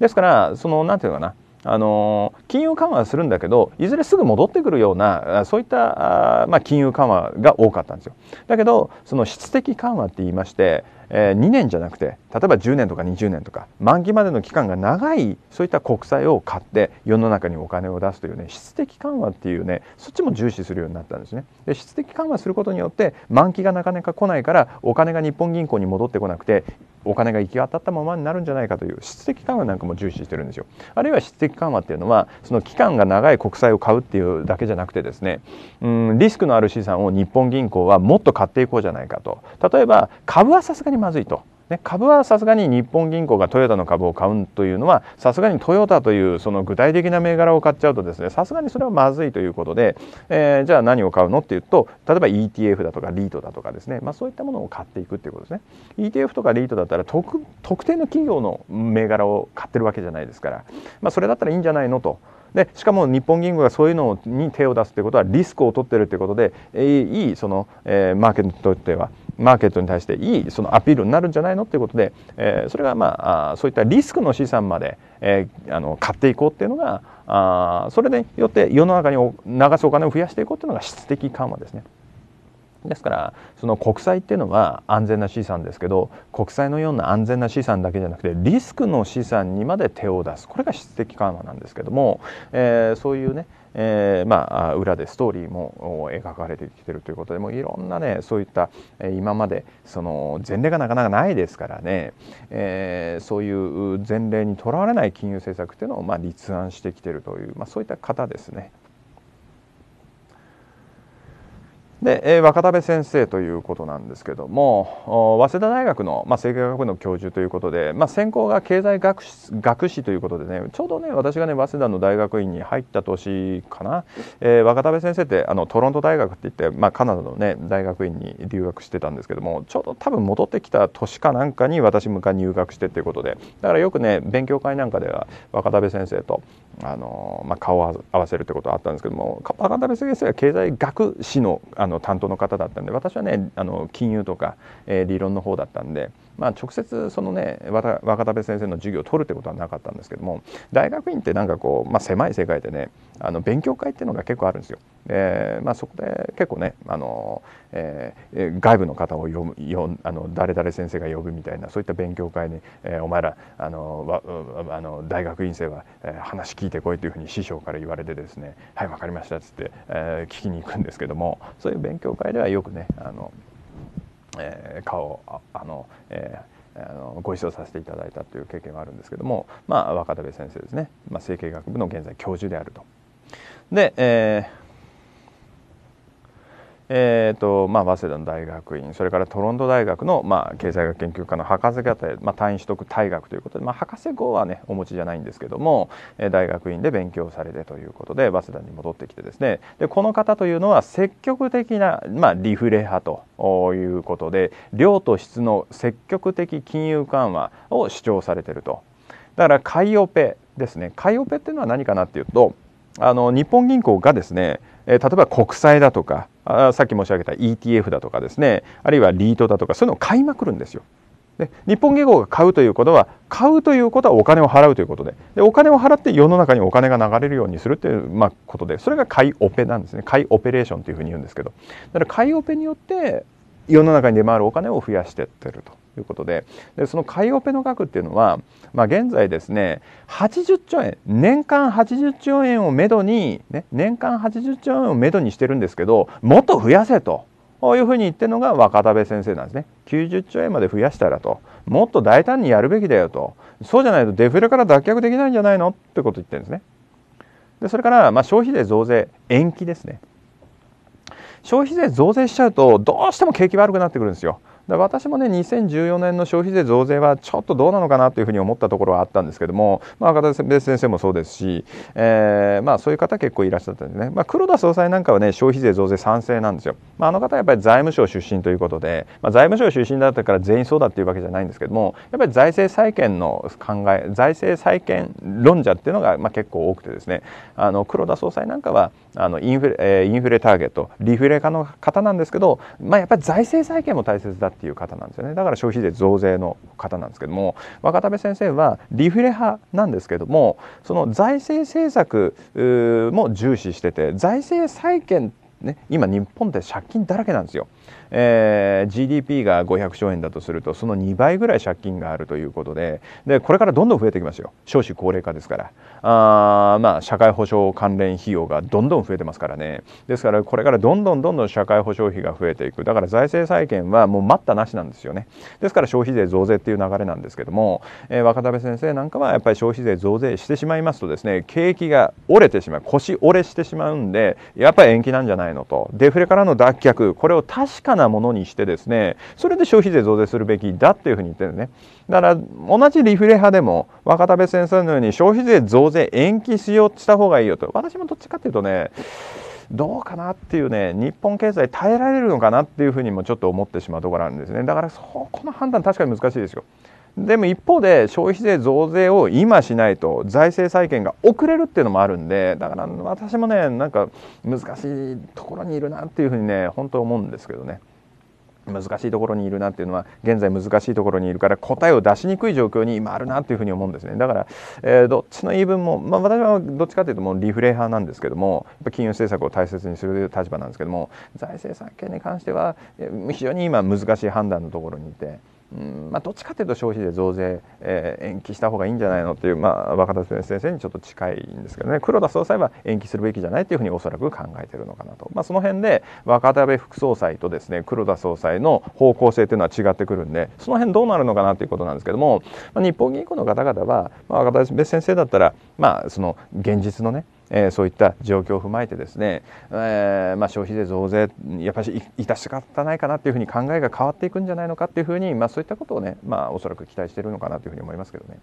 Speaker 1: ですからそのなんていうのかなあの金融緩和するんだけどいずれすぐ戻ってくるようなそういったあまあ、金融緩和が多かったんですよ。だけどその質的緩和って言いましてえ2年じゃなくて例えば10年とか20年とか満期までの期間が長いそういった国債を買って世の中にお金を出すというね質的緩和っていうねそっちも重視するようになったんですね。で質的緩和することによって満期がなかなか来ないからお金が日本銀行に戻ってこなくてお金が行き渡ったままになるんじゃないかという質的緩和なんかも重視してるんですよ。あるいは質的緩和っていうのはその期間が長い国債を買うっていうだけじゃなくてですねうんリスクのある資産を日本銀行はもっと買っていこうじゃないかと。例えば株はさすがににまずいと。ね、株はさすがに日本銀行がトヨタの株を買うというのはさすがにトヨタというその具体的な銘柄を買っちゃうとですねさすがにそれはまずいということで、えー、じゃあ何を買うのっていうと例えば ETF だとかリートだとかですね、まあ、そういったものを買っていくっていうことですね ETF とかリートだったら特特定の企業の銘柄を買ってるわけじゃないですから、まあ、それだったらいいんじゃないのと。でしかも日本銀行がそういうのに手を出すということはリスクを取ってるということで、えー、いいその、えー、マーケットにとってはマーケットに対していいそのアピールになるんじゃないのということで、えー、それが、まあ、そういったリスクの資産まで、えー、あの買っていこうっていうのがあそれによって世の中に流すお金を増やしていこうっていうのが質的緩和ですね。ですからその国債っていうのは安全な資産ですけど国債のような安全な資産だけじゃなくてリスクの資産にまで手を出すこれが質的緩和なんですけども、えー、そういうねえー、まあ、裏でストーリーも描かれてきてるということでもういろんなねそういった今までその前例がなかなかないですからね、えー、そういう前例にとらわれない金融政策っていうのを、ま立案してきてるという、まあ、そういった方ですね。で若田部先生ということなんですけども早稲田大学の、まあ、政経学部の教授ということで、まあ、専攻が経済学学士ということでねちょうどね私がね早稲田の大学院に入った年かな、えー、若田部先生ってあのトロント大学っていって、まあ、カナダのね大学院に留学してたんですけどもちょうど多分戻ってきた年かなんかに私かが入学してっていうことでだからよくね勉強会なんかでは若田部先生とあのまあ、顔を合わせるってことはあったんですけどもパカダベス先生は経済学士のあの担当の方だったんで私はねあの金融とか、えー、理論の方だったんでまあ、直接そのね若田部先生の授業を取るってことはなかったんですけども大学院ってなんかこう、まあ、狭い世界でねあの勉強会っていうのが結構あるんですよ。えーまあ、そこで結構ねあの、えー、外部の方を呼ぶあの誰々先生が呼ぶみたいなそういった勉強会に、えー、お前らあのわあの大学院生は、えー、話聞いてこいというふうに師匠から言われてですね「はい分かりました」っつって、えー、聞きに行くんですけどもそういう勉強会ではよくねあのえー、顔あの、えー、あのご一緒させていただいたという経験があるんですけども、まあ、若田部先生ですね、まあ、整形学部の現在教授であると。で、えーえーとまあ、早稲田の大学院それからトロント大学の、まあ、経済学研究科の博士課程、まあ、単位取得大学ということで、まあ、博士号はねお持ちじゃないんですけども、えー、大学院で勉強されてということで早稲田に戻ってきてですねでこの方というのは積極的な、まあ、リフレ派ということで量と質の積極的金融緩和を主張されてると。だから買いオペですね買いオペっていうのは何かなっていうとあの日本銀行がですねえ例えば国債だとかあさっき申し上げた ETF だとかですねあるいはリートだとかそういうのを買いまくるんですよ。で日本銀行が買うということは買うということはお金を払うということででお金を払って世の中にお金が流れるようにするという、まあ、ことでそれが買いオペなんですね買いオペレーションというふうに言うんですけどだから買いオペによって世の中に出回るお金を増やしていってるということででその買いオペの額っていうのは、まあ、現在ですね80兆円年間80兆円をめどに、ね、年間80兆円をめどにしてるんですけどもっと増やせと。こういうふうに言ってるのが若田部先生なんですね。90兆円まで増やしたらと。もっと大胆にやるべきだよと。そうじゃないとデフレから脱却できないんじゃないのってこと言ってるんですね。でそれから、まあ、消費税増税延期ですね。消費税増税しちゃうとどうしても景気悪くなってくるんですよ。私もね2014年の消費税増税はちょっとどうなのかなというふうに思ったところはあったんですけども、まあ、赤田先生もそうですし、えー、まあそういう方結構いらっしゃったんですね、まあ、黒田総裁なんかはね消費税増税賛成なんですよ、まあ、あの方はやっぱり財務省出身ということで、まあ、財務省出身だったから全員そうだっていうわけじゃないんですけどもやっぱり財政再建の考え財政再建論者っていうのがまあ結構多くてですねあの黒田総裁なんかはあのインフレ、えー、インフレターゲットリフレ化の方なんですけど、まあ、やっぱり財政再建も大切だっていう方なんですよねだから消費税増税の方なんですけども若田部先生はリフレ派なんですけどもその財政政策も重視してて財政再建ね、今日本って借金だらけなんですよえー、GDP が500兆円だとするとその2倍ぐらい借金があるということででこれからどんどん増えてきますよ少子高齢化ですからあ、まあ、社会保障関連費用がどんどん増えてますからねですからこれからどんどんどんどん社会保障費が増えていくだから財政再建はもう待ったなしなんですよねですから消費税増税っていう流れなんですけども、えー、若田部先生なんかはやっぱり消費税増税してしまいますとですね景気が折れてしまう腰折れしてしまうんでやっぱり延期なんじゃないのとデフレからの脱却これを確かなものにしてですねそれで消費税増税するべきだっていうふうに言ってるねだから同じリフレ派でも若田部先生のように消費税増税延期しようした方がいいよと私もどっちかっていうとねどうかなっていうね日本経済耐えられるのかなっていうふうにもちょっと思ってしまうところあるんですねだからそこの判断確かに難しいですよでも一方で消費税増税を今しないと財政再建が遅れるっていうのもあるんでだから私もねなんか難しいところにいるなっていうふうにね本当思うんですけどね。難しいところにいるなっていうのは現在難しいところにいるから答えを出しにくい状況に今あるなっていうふうに思うんですねだから、えー、どっちの言い分も、まあ、私はどっちかというともうリフレ派なんですけどもやっぱ金融政策を大切にする立場なんですけども財政再建に関しては非常に今難しい判断のところにいて。うんまあ、どっちかというと消費税増税、えー、延期した方がいいんじゃないのという、まあ、若田先生にちょっと近いんですけどね黒田総裁は延期するべきじゃないというふうにおそらく考えているのかなと、まあ、その辺で若田部副総裁とですね黒田総裁の方向性というのは違ってくるんでその辺どうなるのかなということなんですけども、まあ、日本銀行の方々は、まあ、若田部先生だったら、まあ、その現実のねえー、そういった状況を踏まえてですね、えーまあ、消費税増税やっぱり致し方ないかなというふうに考えが変わっていくんじゃないのかというふうに、まあ、そういったことをね、まあ、おそらく期待しているのかなというふうに思いますけどね。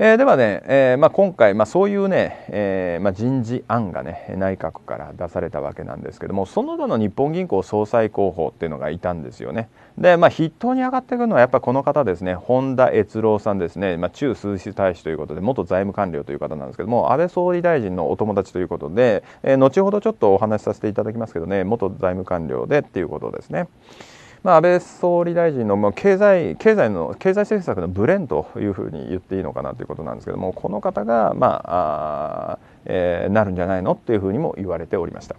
Speaker 1: えー、ではね、えーまあ、今回、まあ、そういうね、えーまあ、人事案がね内閣から出されたわけなんですけどもその他の日本銀行総裁候補っていうのがいたんですよね。で、まあ、筆頭に上がってくるのはやっぱこの方ですね本田悦郎さんですね、まあ、中枢室大使ということで元財務官僚という方なんですけども安倍総理大臣のお友達ということで、えー、後ほどちょっとお話しさせていただきますけどね元財務官僚でっていうことですね。まあ、安倍総理大臣の経済経済の経済政策のブレンというふうに言っていいのかなということなんですけどもこの方が、まああえー、なるんじゃないのというふうにも言われておりました。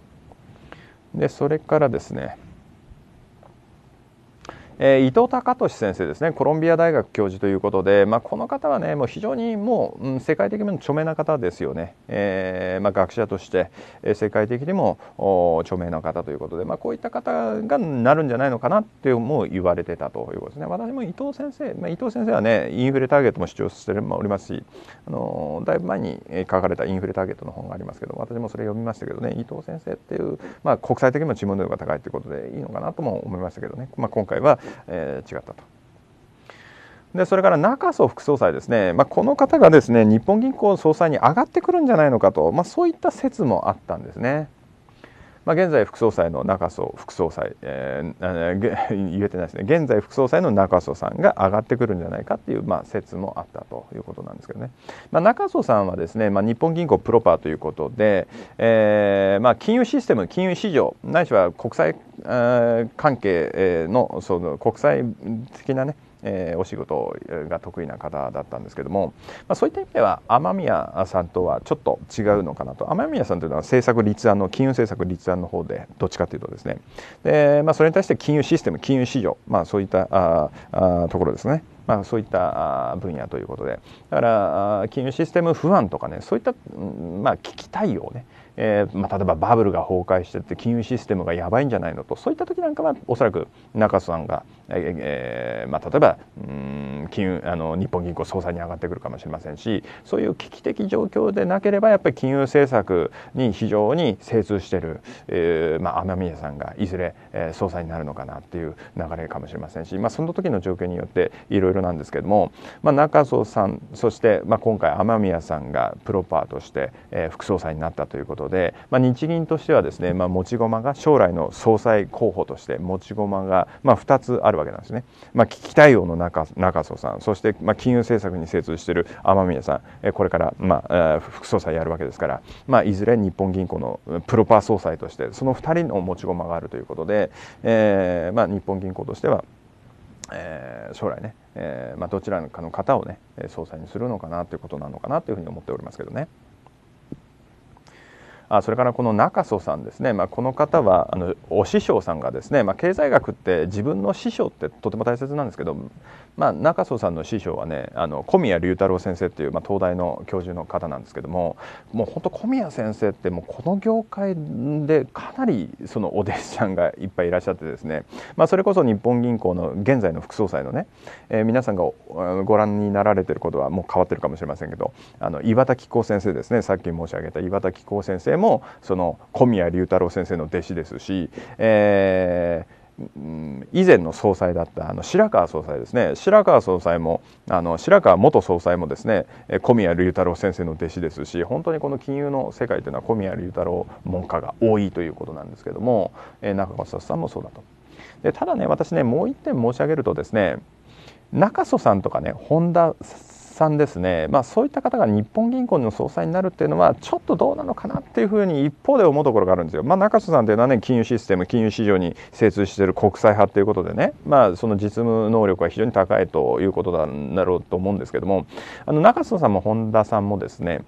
Speaker 1: でそれからですねえー、伊藤孝俊先生ですねコロンビア大学教授ということで、まあ、この方はねもう非常にもう、うん、世界的にも著名な方ですよね、えー、まあ、学者として、え世界的にも著名な方ということで、まあ、こういった方がなるんじゃないのかなっても言われてたということですね私も伊藤先生、まあ、伊藤先生はねインフレターゲットも主張しておりますし、あのだいぶ前に書かれたインフレターゲットの本がありますけど私もそれ読みましたけどね伊藤先生っていう、まあ、国際的にも知名度が高いということでいいのかなとも思いましたけどね、まあ、今回はえー、違ったと。でそれから中曽副総裁ですね、まあ、この方がですね日本銀行総裁に上がってくるんじゃないのかと、まあ、そういった説もあったんですね。まあ、現在副総裁の中曽副総裁、えー、言えてないですね現在副総裁の中曽さんが上がってくるんじゃないかっていう、まあ、説もあったということなんですけどね、まあ、中曽さんはですね、まあ、日本銀行プロパーということで、えーまあ、金融システム金融市場ないしは国際、えー、関係のその国際的なねえー、お仕事が得意な方だったんですけども、まあ、そういった意味では雨宮さんとはちょっと違うのかなと雨宮さんというのは政策立案の金融政策立案の方でどっちかというとですねで、まあ、それに対して金融システム金融市場、まあ、そういったああところですねまあ、そういった分野ということでだから金融システム不安とかねそういった、まあ、危機対応ね、えーまあ、例えばバブルが崩壊してって金融システムがやばいんじゃないのとそういった時なんかはおそらく中瀬さんがえー、まあ、例えばうん金あの日本銀行総裁に上がってくるかもしれませんしそういう危機的状況でなければやっぱり金融政策に非常に精通している、えーまあ、雨宮さんがいずれ、えー、総裁になるのかなっていう流れかもしれませんし、まあ、その時の状況によっていろいろなんですけども、まあ、中曽さんそして、まあ、今回雨宮さんがプロパーとして、えー、副総裁になったということで、まあ、日銀としてはですね、まあ、持ち駒が将来の総裁候補として持ち駒が、まあ、2つあるわけなんですね。まあ、危機対応の中中曽さんそして、まあ、金融政策に精通している雨宮さん、えこれから、まあ、副総裁やるわけですから、まあ、いずれ日本銀行のプロパー総裁としてその2人の持ち駒があるということで、えー、まあ、日本銀行としては、えー、将来ね、えー、まどちらかの方をね総裁にするのかなということなのかなというふうに思っておりますけどね。あそれからこの中曽さんですね、まあ、この方はあのお師匠さんがですね、まあ、経済学って自分の師匠ってとても大切なんですけどまあ、中曽さんの師匠はねあの小宮龍太郎先生っていう、まあ、東大の教授の方なんですけどももう本当小宮先生ってもうこの業界でかなりそのお弟子さんがいっぱいいらっしゃってですね、まあ、それこそ日本銀行の現在の副総裁のね、えー、皆さんがご覧になられてることはもう変わってるかもしれませんけどあの岩田紀光先生ですねさっき申し上げた岩田紀光先生もその小宮龍太郎先生の弟子ですし、えー以前の総裁だったあの白川総裁ですね白川総裁もあの白川元総裁もですね小宮龍太郎先生の弟子ですし本当にこの金融の世界というのは小宮龍太郎門下が多いということなんですけども、え中川さんもそうだと。でただね私ねもう一点申し上げるとですね中曽さんとかね本田さんですね、まあ、そういった方が日本銀行の総裁になるっていうのはちょっとどうなのかなっていうふうに一方で思うところがあるんですよ。まあ、中瀬さんって7年金融システム金融市場に精通している国際派ということでね、まあ、その実務能力は非常に高いということなんだろうと思うんですけどもあの中瀬さんも本田さんもですね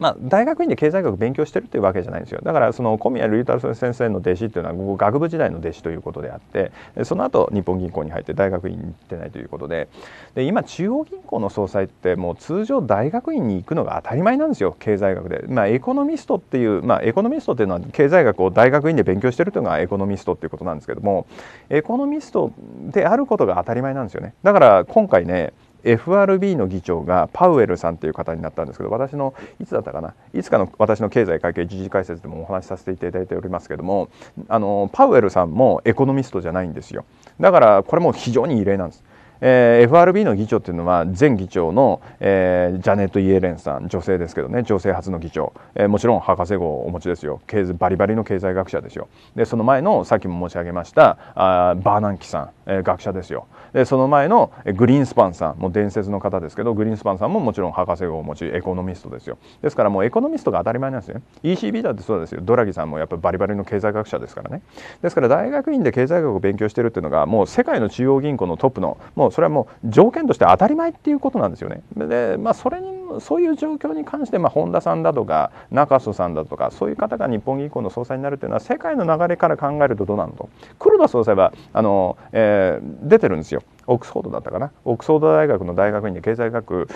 Speaker 1: まあ、大学院で経済学勉強してるというわけじゃないんですよだからその小宮隆太郎先生の弟子っていうのは学部時代の弟子ということであってその後日本銀行に入って大学院に行ってないということでで今中央銀行の総裁ってもう通常大学院に行くのが当たり前なんですよ経済学で、まあ、エコノミストっていう、まあ、エコノミストっていうのは経済学を大学院で勉強してるというのがエコノミストっていうことなんですけどもエコノミストであることが当たり前なんですよねだから今回ね FRB の議長がパウエルさんという方になったんですけど私のいつだったかないつかの私の経済会計一事解説でもお話しさせていただいておりますけどもあのパウエルさんもエコノミストじゃないんですよだからこれも非常に異例なんです。えー、FRB の議長というのは前議長の、えー、ジャネット・イエレンさん女性ですけどね女性初の議長、えー、もちろん博士号をお持ちですよ経済バリバリの経済学者ですよでその前のさっきも申し上げましたあーバーナンキさんえ学者ですよでその前のグリーンスパンさんも伝説の方ですけどグリーンスパンさんももちろん博士号を持ちエコノミストですよですからもうエコノミストが当たり前なんですね ECB だってそうですよドラギさんもやっぱバリバリの経済学者ですからねですから大学院で経済学を勉強してるっていうのがもう世界の中央銀行のトップのもうそれはもう条件として当たり前っていうことなんですよねでまあそれにそういう状況に関して、まあ、本田さんだとか中曽さんだとかそういう方が日本銀行の総裁になるというのは世界の流れから考えるとどうなのと黒田総裁はあの、えー、出てるんですよ。オックスフォードだったかなオックスフォード大学の大学院で経済学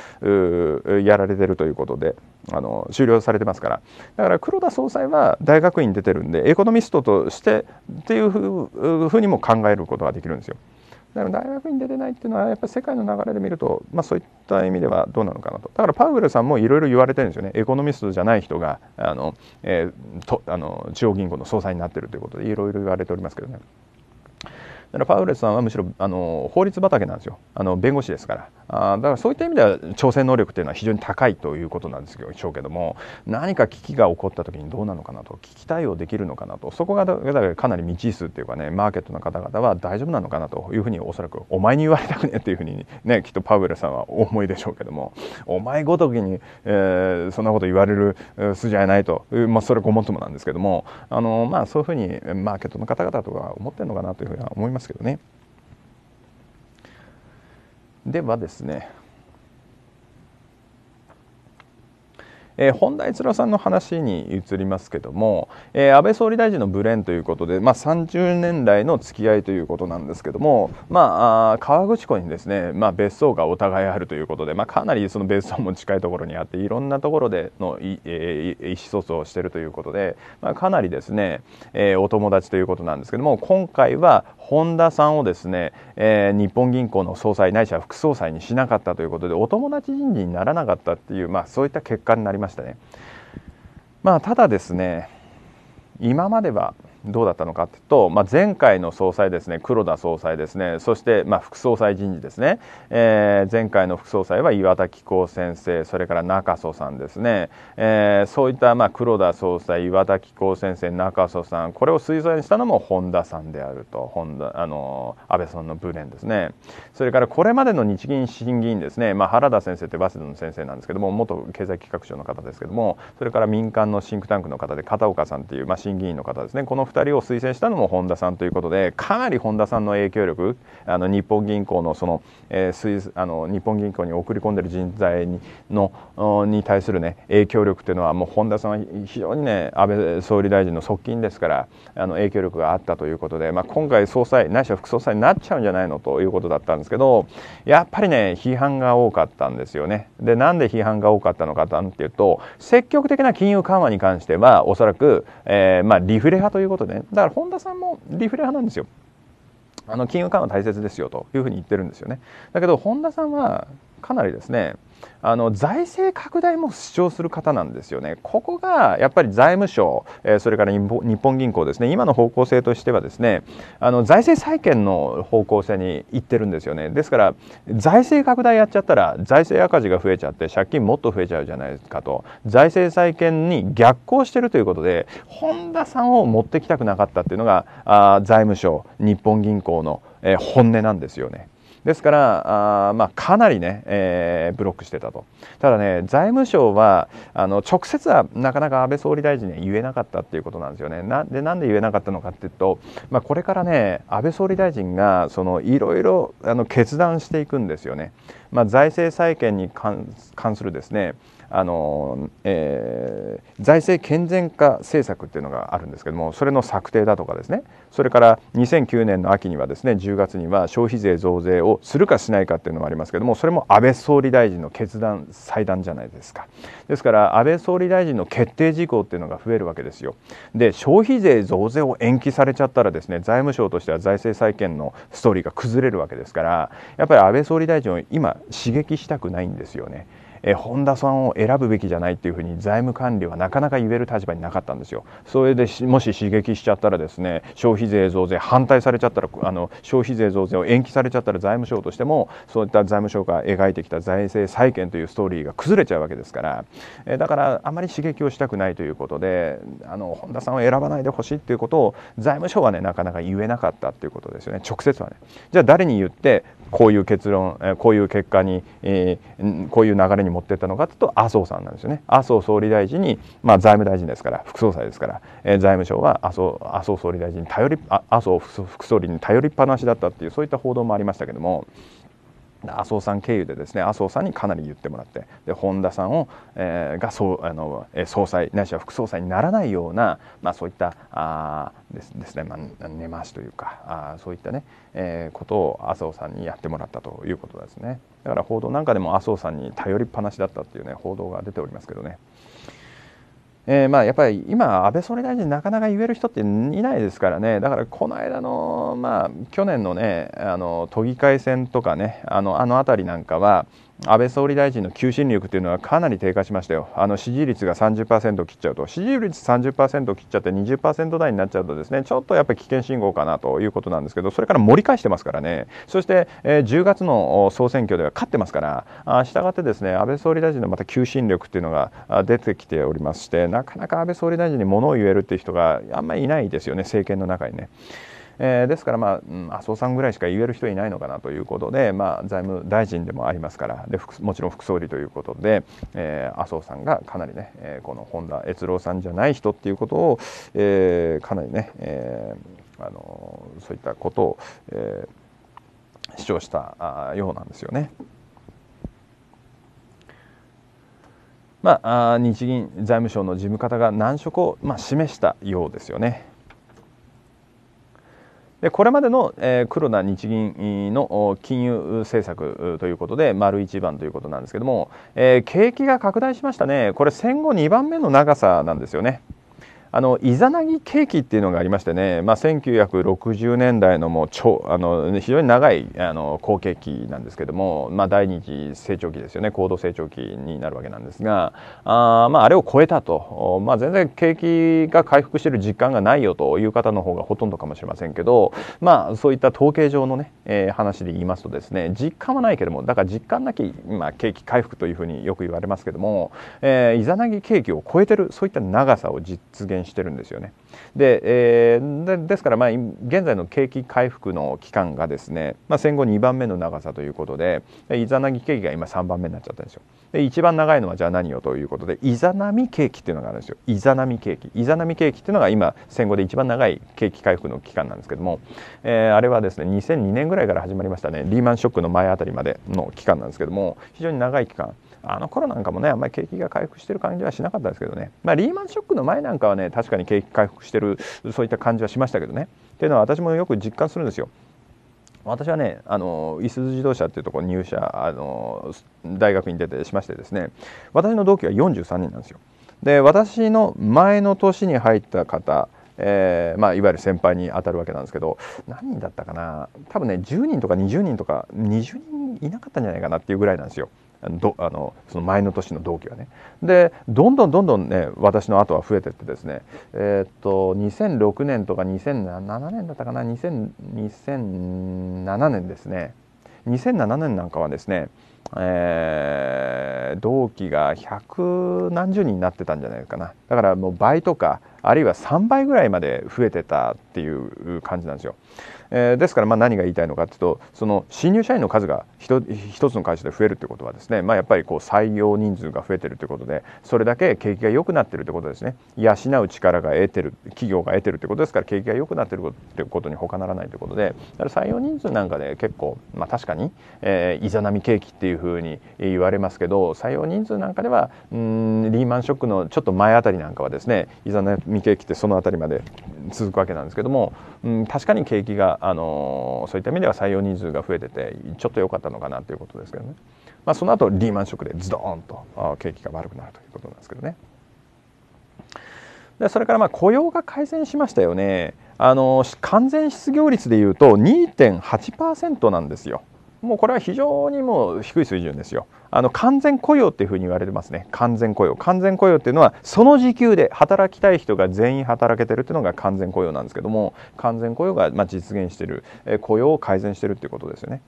Speaker 1: やられてるということであの修了されてますからだから黒田総裁は大学院出てるんでエコノミストとしてっていうふうにも考えることができるんですよ。だから大学に出てないっていうのはやっぱり世界の流れで見ると、まあ、そういった意味ではどうなのかなとだからパウエルさんもいろいろ言われてるんですよねエコノミストじゃない人があの、えー、とあの中央銀行の総裁になってるということでいろいろ言われておりますけどね。だからパウレスさんはむしろあの法律畑なんですよあの弁護士ですからあだからそういった意味では調整能力というのは非常に高いということなんですけどけども何か危機が起こった時にどうなのかなと危機対応できるのかなとそこがかなり未知数っていうかねマーケットの方々は大丈夫なのかなというふうにおそらくお前に言われたくねっていうふうにねきっとパウエルさんは思いでしょうけどもお前ごときに、えー、そんなこと言われる筋合いないと、まあ、それごもっともなんですけどもあの、まあ、そういうふうにマーケットの方々とか思ってるのかなというふうには思います。ますけどねではですね、えー、本田逸郎さんの話に移りますけども、えー、安倍総理大臣のブレンということで、まあ、30年来の付き合いということなんですけども、まあ、川口湖にですね、まあ、別荘がお互いあるということで、まあ、かなりその別荘も近いところにあっていろんなところでのい、えー、意思疎通をしているということで、まあ、かなりですね、えー、お友達ということなんですけども今回は本田さんをですね、えー、日本銀行の総裁ないしは副総裁にしなかったということでお友達人事にならなかったっていう、まあ、そういった結果になりましたね。まあ、ただですね今まではどうだったのかというと、まあ、前回の総裁ですね黒田総裁ですねそしてまあ副総裁人事ですね、えー、前回の副総裁は岩田紀子先生それから中曽さんですね、えー、そういったまあ黒田総裁岩田紀子先生中曽さんこれを推薦したのも本田さんであると本田あの安倍さんの無念ですねそれからこれまでの日銀審議員ですね、まあ、原田先生って早稲田の先生なんですけども元経済企画長の方ですけどもそれから民間のシンクタンクの方で片岡さんっていう、まあ、審議員の方ですねこの2人を推薦したのも本田さんということでかなり本田さんの影響力あの日本銀行のその,、えー、あの日本銀行に送り込んでる人材にのに対する、ね、影響力というのはもう本田さんは非常に、ね、安倍総理大臣の側近ですからあの影響力があったということで、まあ、今回総裁ないしは副総裁になっちゃうんじゃないのということだったんですけどやっぱりね批判が多かったんですよね。でなんで批判が多かったのかっていうと積極的な金融緩和に関してはおそらく、えーまあ、リフレ派ということことでねだから本田さんもリフレ派なんですよあの金融緩和大切ですよというふうに言ってるんですよねだけど本田さんはかなりですねあの財政拡大も主張する方なんですよね。ここがやっぱり財務省、えそれから日本銀行ですね今の方向性としてはですねあの財政再建の方向性に行ってるんですよね。ですから財政拡大やっちゃったら財政赤字が増えちゃって借金もっと増えちゃうじゃないかと財政再建に逆行してるということで本田さんを持ってきたくなかったっていうのがあ財務省日本銀行の、え本音なんですよね。ですからあ、まあ、かなりね、えー、ブロックしてたとただね財務省はあの直接はなかなか安倍総理大臣には言えなかったっていうことなんですよねなんでなんで言えなかったのかっていうと、まあ、これからね安倍総理大臣がそのいろいろあの決断していくんですよね、まあ、財政再建に関するですねあの、えー、財政健全化政策っていうのがあるんですけどもそれの策定だとかですねそれから2009年の秋にはですね10月には消費税増税をするかしないかっていうのもありますけどもそれも安倍総理大臣の決断祭壇じゃないですかですから安倍総理大臣の決定事項っていうのが増えるわけですよで消費税増税を延期されちゃったらですね財務省としては財政再建のストーリーが崩れるわけですからやっぱり安倍総理大臣を今刺激したくないんですよね。え本田さんを選ぶべきじゃないというふうに財務管理はなかなか言える立場になかったんですよ。それでもし刺激しちゃったらですね消費税増税反対されちゃったらあの消費税増税を延期されちゃったら財務省としてもそういった財務省が描いてきた財政再建というストーリーが崩れちゃうわけですから、えだからあまり刺激をしたくないということであの本田さんを選ばないでほしいっていうことを財務省はねなかなか言えなかったということですよね直接はね。じゃあ誰に言ってこういう結論こういう結果に、えこういう流れにに持ってったのかというと麻生さんなんですよね麻生総理大臣に、まあ、財務大臣ですから副総裁ですから、えー、財務省は麻生麻生総理大臣に頼り麻生副総理に頼りっぱなしだったっていうそういった報道もありましたけども。麻生さん経由でですね麻生さんにかなり言ってもらってで本田さんを、えー、がそうあの総裁ないしは副総裁にならないような、まあ、そういったあですですね、まあ、根回しというかあそういったね、えー、ことを麻生さんにやってもらったということですねだから報道なんかでも麻生さんに頼りっぱなしだったっていうね報道が出ておりますけどね。えー、まあやっぱり今、安倍総理大臣、なかなか言える人っていないですからね、だからこの間の、まあ、去年のね、あの都議会選とかね、あのあの辺りなんかは、安倍総理大臣の求心力というのはかなり低下しましたよ、あの支持率が30%を切っちゃうと、支持率30%を切っちゃって20%台になっちゃうと、ですねちょっとやっぱり危険信号かなということなんですけど、それから盛り返してますからね、そして、えー、10月の総選挙では勝ってますから、したがってですね安倍総理大臣のまた求心力というのが出てきておりまして、なかなか安倍総理大臣にものを言えるという人があんまりいないですよね、政権の中にね。えー、ですから、まあ、うん、麻生さんぐらいしか言える人いないのかなということで、まあ、財務大臣でもありますからでもちろん副総理ということで、えー、麻生さんがかなりね、えー、この本田悦郎さんじゃない人っていうことを、えー、かなりね、えー、あのそういったことを、えー、主張したようなんですよね。まあ、日銀財務省の事務方が難色を、まあ、示したようですよね。でこれまでの、えー、黒田日銀の金融政策ということで、丸一番ということなんですけども、えー、景気が拡大しましたね、これ、戦後2番目の長さなんですよね。あのイザナギケーキっていうのがありましてね、まあ、1960年代のもう超あの非常に長いあの好景気なんですけども、まあ、第二次成長期ですよね高度成長期になるわけなんですがあ,、まあ、あれを超えたと、まあ、全然景気が回復してる実感がないよという方の方がほとんどかもしれませんけど、まあ、そういった統計上のね、えー、話で言いますとですね実感はないけどもだから実感なき、まあ、景気回復というふうによく言われますけども、えー、イザナギ景気を超えてるそういった長さを実現してるんですよね。で,、えー、でですからまあ現在の景気回復の期間がですね、まあ、戦後2番目の長さということでイザナギ景気が今3番目になっちゃったんですよ。で一番長いのはじゃあ何よということでイザナミ景気っていうのがあるんですよ。イザナミ景気イザナミ景気っていうのが今戦後で一番長い景気回復の期間なんですけども、えー、あれはですね2002年ぐらいから始まりましたねリーマンショックの前あたりまでの期間なんですけども非常に長い期間。あの頃なんかもねあんまり景気が回復してる感じはしなかったですけどね、まあ、リーマンショックの前なんかはね確かに景気回復してるそういった感じはしましたけどねっていうのは私もよく実感するんですよ。私はねあのいすゞ自動車っていうところ入社あの大学に出てしましてですね私の同期は43人なんですよ。で私の前の年に入った方えーまあ、いわゆる先輩に当たるわけなんですけど何人だったかな多分ね10人とか20人とか20人いなかったんじゃないかなっていうぐらいなんですよどあのその前の年の同期はねでどんどんどんどんね私の後は増えてってですねえー、っと2006年とか2007年だったかな2 0 0 7年ですね2007年なんかはですね、えー、同期が百何十人になってたんじゃないかなだからもう倍とかあるいは3倍ぐらいまで増えてたっていう感じなんですよ。えー、ですからま何が言いたいのかというとその新入社員の数が1つの会社で増えるということはですね、まあ、やっぱりこう採用人数が増えてるということでそれだけ景気が良くなってるってことですね養う力が得てる企業が得てるってことですから景気が良くなってるってことに他ならないということでだから採用人数なんかで結構、まあ、確かに、えざイザナミ景気っていうふうに言われますけど採用人数なんかではうんリーマンショックのちょっと前あたりなんかはですねイザナミ景気ってその辺りまで続くわけなんですけども、うん、確かに景気があのそういった意味では採用人数が増えててちょっと良かったのかなということですけどね、まあ、その後リーマンショックでズドーンと景気が悪くなるということなんですけどね。でそれからまあ雇用が改善しましたよねあの完全失業率でいうと2.8%なんですよ。もうこれは非常にもう低い水準ですよ。あの完全雇用っていうふうに言われてますね。完全雇用。完全雇用っていうのはその時給で働きたい人が全員働けてるっていうのが完全雇用なんですけども、完全雇用がまあ実現してる、え雇用を改善してるっていうことですよね。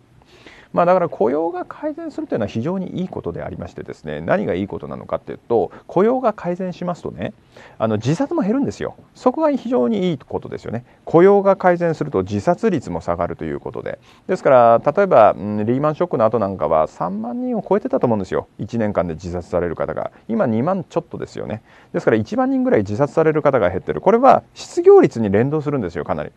Speaker 1: まあ、だから雇用が改善するというのは非常にいいことでありましてですね何がいいことなのかというと雇用が改善しますとねあの自殺も減るんですよそこが非常にいいことですよね雇用が改善すると自殺率も下がるということでですから例えば、うん、リーマンショックの後なんかは3万人を超えてたと思うんですよ1年間で自殺される方が今2万ちょっとですよねですから1万人ぐらい自殺される方が減ってるこれは失業率に連動するんですよかなり。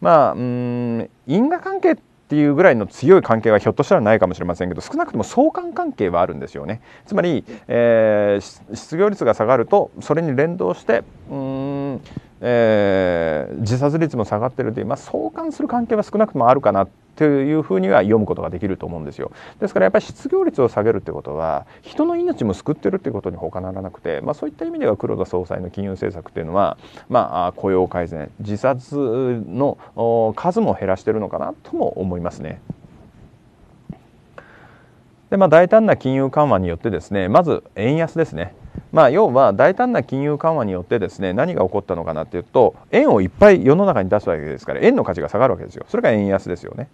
Speaker 1: まあ、うん因果関係っていうぐらいの強い関係はひょっとしたらないかもしれませんけど少なくとも相関関係はあるんですよねつまり、えー、失業率が下がるとそれに連動してうんえー、自殺率も下がってるという、まあ、相関する関係は少なくともあるかなというふうには読むことができると思うんですよ。ですからやっぱり失業率を下げるってことは人の命も救ってるってことに他ならなくて、まあ、そういった意味では黒田総裁の金融政策というのは、まあ、雇用改善自殺の数も減らしてるのかなとも思いますね。でまあ、大胆な金融緩和によってですねまず円安ですねまあ、要は大胆な金融緩和によってですね何が起こったのかなっていうと円をいっぱい世の中に出すわけですから円の価値が下がるわけですよそれが円安ですよね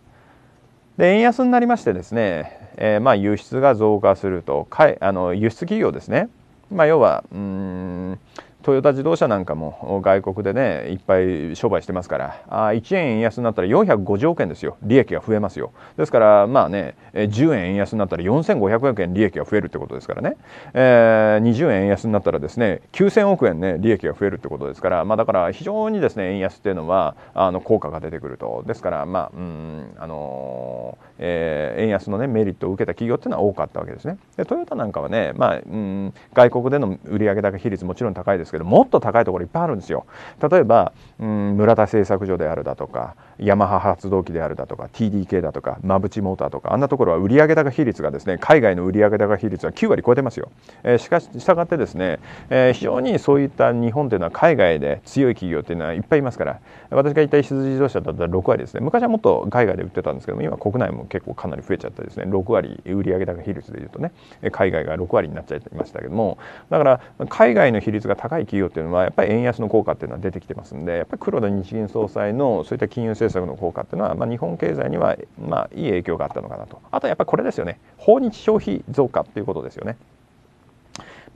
Speaker 1: で円安になりましてですね、えー、まあ輸出が増加するとかあの輸出企業ですね、まあ、要はうんトヨタ自動車なんかも外国でねいっぱい商売してますからあ1円円安になったら450億円ですよ利益が増えますよですからまあね10円円安になったら4500億円利益が増えるってことですからね、えー、20円円安になったらですね9000億円ね利益が増えるってことですからまあだから非常にですね円安っていうのはあの効果が出てくるとですからまあうんあのー、えー、円安のねメリットを受けた企業っていうのは多かったわけですねでトヨタなんかはねまあうん外国での売上高比率もちろん高いですけどもっと高いところいっぱいあるんですよ。例えば、うん、村田製作所であるだとか、ヤマハ発動機であるだとか TDK だとかマブチモーターとかあんなところは売上高比率がですね海外の売上高比率は9割超えてますよ、えー、しかし従たがってですね、えー、非常にそういった日本というのは海外で強い企業というのはいっぱいいますから私が言った羊自動車だったら6割ですね昔はもっと海外で売ってたんですけども今国内も結構かなり増えちゃってですね6割売上高比率でいうとね海外が6割になっちゃいましたけどもだから海外の比率が高い企業というのはやっぱり円安の効果っていうのは出てきてますんでやっぱり黒田日銀総裁のそういった金融政策政策の効果っていうのは、まあ、日本経済には、まあ、いい影響があったのかなとあとやっぱりこれですよね訪日消費増加っていうことですよね。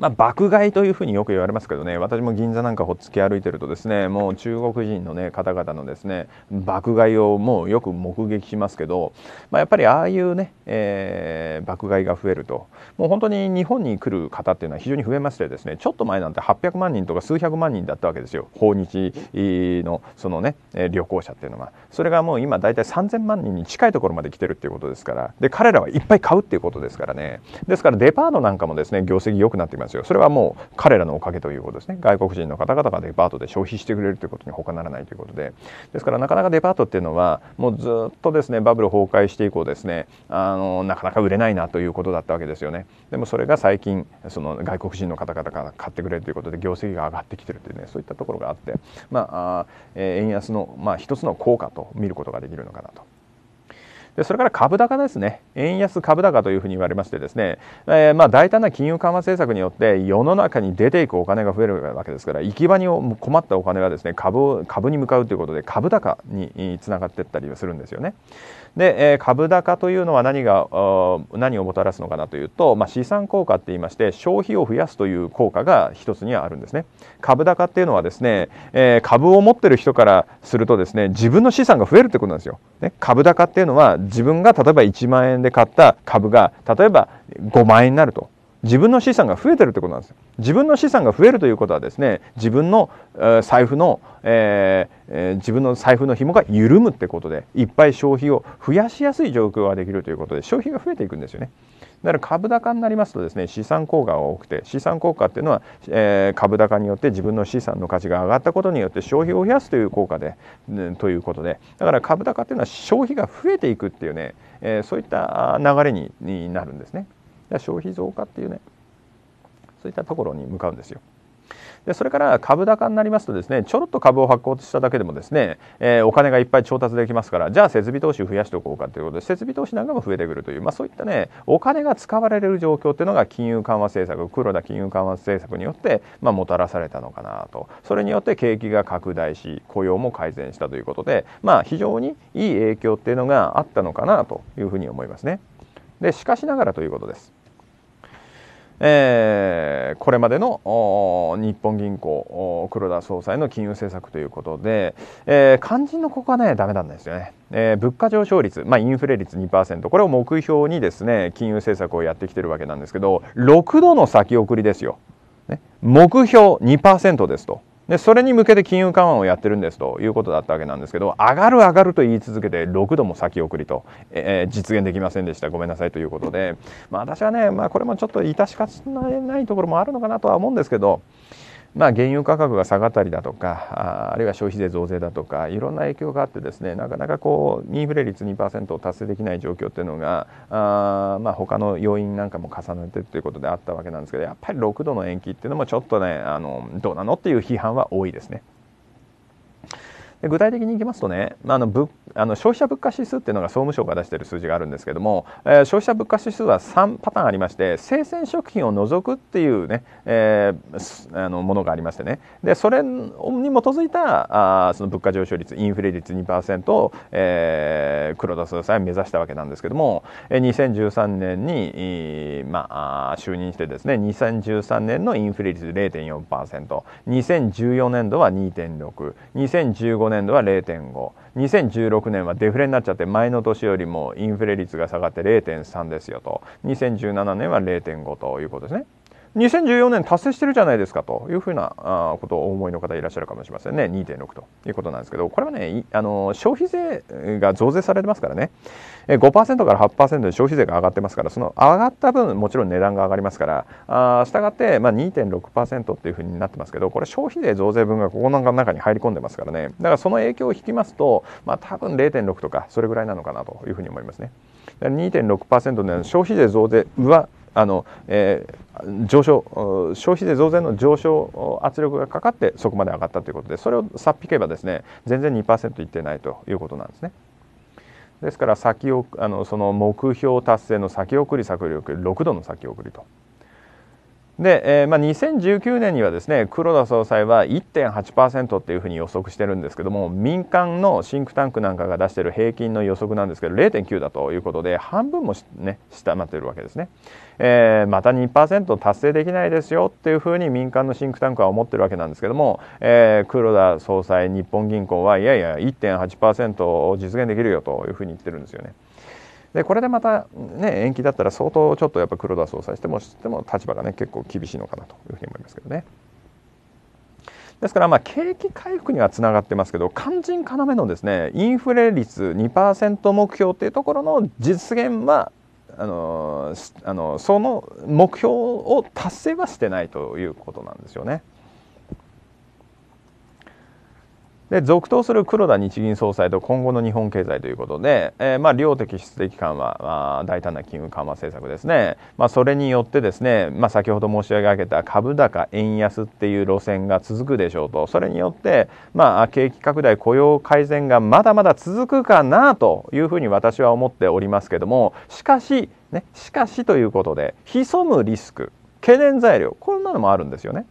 Speaker 1: まあ、爆買いというふうによく言われますけどね私も銀座なんかほっつき歩いてるとですねもう中国人の、ね、方々のですね爆買いをもうよく目撃しますけど、まあ、やっぱりああいうね、えー、爆買いが増えるともう本当に日本に来る方っていうのは非常に増えましてですねちょっと前なんて800万人とか数百万人だったわけですよ訪日のそのね旅行者っていうのはそれがもう今大体3000万人に近いところまで来てるっていうことですからで彼らはいっぱい買うっていうことですからねですからデパートなんかもですね業績良くなってきますすよそれはもう彼らのおかげということですね外国人の方々がデパートで消費してくれるということに他ならないということでですからなかなかデパートっていうのはもうずっとですねバブル崩壊して以降ですねあのなかなか売れないなということだったわけですよねでもそれが最近その外国人の方々が買ってくれるということで業績が上がってきてるというねそういったところがあってまあ、え円安の、まあ、一つの効果と見ることができるのかなと。でそれから株高ですね円安株高というふうに言われましてですね、えー、まあ大胆な金融緩和政策によって世の中に出ていくお金が増えるわけですから行き場に困ったお金はですね株株に向かうということで株高につながっていったりするんですよね。で、え株高というのは何が何をもたらすのかなというと、まあ、資産効果って言いまして消費を増やすという効果が一つにはあるんですね株高っていうのはですね、え株を持ってる人からするとですね自分の資産が増えるってことなんですよ、ね、株高っていうのは自分が例えば1万円で買った株が例えば5万円になると自分の資産が増えてるってことなんです自分の資産が増えるということはですね自分の財布の、えー、自分の財布の紐が緩むってことでいっぱい消費を増やしやすい状況ができるということで消費が増えていくんですよね。だから株高になりますとですね資産効果が多くて資産効果っていうのは、えー、株高によって自分の資産の価値が上がったことによって消費を増やすという効果で、うん、ということでだから株高っていうのは消費が増えていくっていうね、えー、そういった流れにになるんですね。消費増加っていうねそういったところに向かうんですよ。でそれから株高になりますとですねちょろっと株を発行しただけでもですね、えー、お金がいっぱい調達できますからじゃあ設備投資増やしておこうかということで設備投資なんかも増えてくるという、まあ、そういったねお金が使われる状況というのが金融緩和政策黒田金融緩和政策によって、まあ、もたらされたのかなとそれによって景気が拡大し雇用も改善したということで、まあ、非常にいい影響っていうのがあったのかなというふうに思いますね。でしかしながらということです。えー、これまでの日本銀行黒田総裁の金融政策ということで、えー、肝心のここはねダメなんですよね。えー、物価上昇率、まあ、インフレ率2%これを目標にですね金融政策をやってきてるわけなんですけど6度の先送りですよ。ね、目標2%ですと。でそれに向けて金融緩和をやってるんですということだったわけなんですけど上がる上がると言い続けて6度も先送りと、えー、実現できませんでしたごめんなさいということで、まあ、私はね、まあ、これもちょっと致し方ないところもあるのかなとは思うんですけどまあ、原油価格が下がったりだとかあるいは消費税増税だとかいろんな影響があってですねなかなかこうインフレ率2%を達成できない状況っていうのがあ、まあ、他の要因なんかも重ねてということであったわけなんですけどやっぱり6度の延期っていうのもちょっとねあのどうなのっていう批判は多いですね。で具体的にいきますとねあのぶあの消費者物価指数っていうのが総務省が出している数字があるんですけども、えー、消費者物価指数は3パターンありまして生鮮食品を除くっていうね、えー、あのものがありましてねでそれに基づいたあその物価上昇率インフレ率2%を、えー、黒田総裁は目指したわけなんですけども2013年に、まあ、就任してですね2013年のインフレ率 0.4%2014 年度は2.62015年度は0.5 2016年はデフレになっちゃって前の年よりもインフレ率が下がって0.3ですよと2017年は0.5ということですね。2014年達成してるじゃないですかというふうなことをお思いの方いらっしゃるかもしれませんね2.6ということなんですけどこれはねあの消費税が増税されてますからね5%から8%で消費税が上がってますからその上がった分もちろん値段が上がりますからしたがって、まあ、2.6%っていうふうになってますけどこれ消費税増税分がここの中に入り込んでますからねだからその影響を引きますと、まあ、多分0.6とかそれぐらいなのかなというふうに思いますね。2.6%の消費税増税はあの、えー、上昇消費税増税の上昇圧力がかかってそこまで上がったということでそれをさっ引けばですね全然2%いってないということなんですね。ですから先をあのその目標達成の先送り先送り6度の先送りとで、えーまあ、2019年にはですね黒田総裁は1.8%っていうふうに予測してるんですけども民間のシンクタンクなんかが出してる平均の予測なんですけど0.9だということで半分も、ね、下回ってるわけですね、えー、また2%達成できないですよっていうふうに民間のシンクタンクは思ってるわけなんですけども、えー、黒田総裁日本銀行はいやいや1.8%を実現できるよというふうに言ってるんですよね。でこれでまた、ね、延期だったら相当ちょっとやっぱ黒田総裁してもしても立場がね結構厳しいのかなというふうに思いますけどね。ですからまあ景気回復にはつながってますけど肝心要のですねインフレ率2%目標っていうところの実現はあのあのその目標を達成はしてないということなんですよね。で続投する黒田日銀総裁と今後の日本経済ということで、えー、まあ量的質的緩和、まあ、大胆な金融緩和政策ですね、まあ、それによってですね、まあ、先ほど申し上げた株高円安っていう路線が続くでしょうとそれによって、まあ、景気拡大雇用改善がまだまだ続くかなというふうに私は思っておりますけどもしかし、ね、しかしということで潜むリスク懸念材料こんなのもあるんですよね。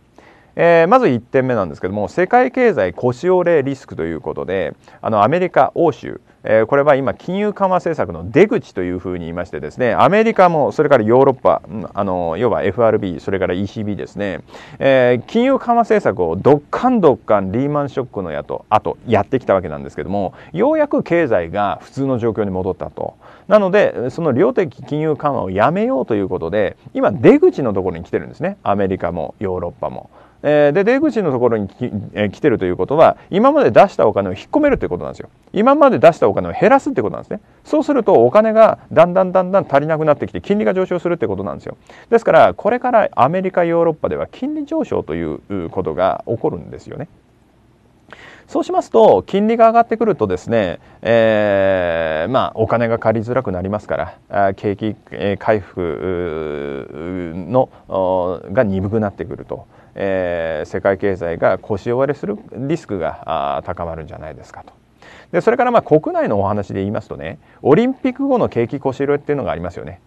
Speaker 1: えー、まず1点目なんですけども世界経済腰折れリスクということであのアメリカ欧州えー、これは今金融緩和政策の出口というふうに言いましてですねアメリカもそれからヨーロッパ、うん、あの要は FRB それから ECB ですね、えー、金融緩和政策をどっかんどっかんリーマンショックのやとあとやってきたわけなんですけどもようやく経済が普通の状況に戻ったとなのでその量的金融緩和をやめようということで今出口のところに来てるんですねアメリカもヨーロッパも。えで出口のところにき、え来てるということは今まで出したお金を引っ込めるということなんですよ今まで出したお金を減らすってことなんですねそうするとお金がだんだんだんだん足りなくなってきて金利が上昇するってことなんですよですからこれからアメリカヨーロッパでは金利上昇ということが起こるんですよねそうしますと金利が上がってくるとですね、えー、まあ、お金が借りづらくなりますから景気回復のが鈍くなってくると。えー、世界経済が腰弱れするリスクが高まるんじゃないですかと。でそれからまあ国内のお話で言いますとねオリンピック後の景気腰色っていうのがありますよね。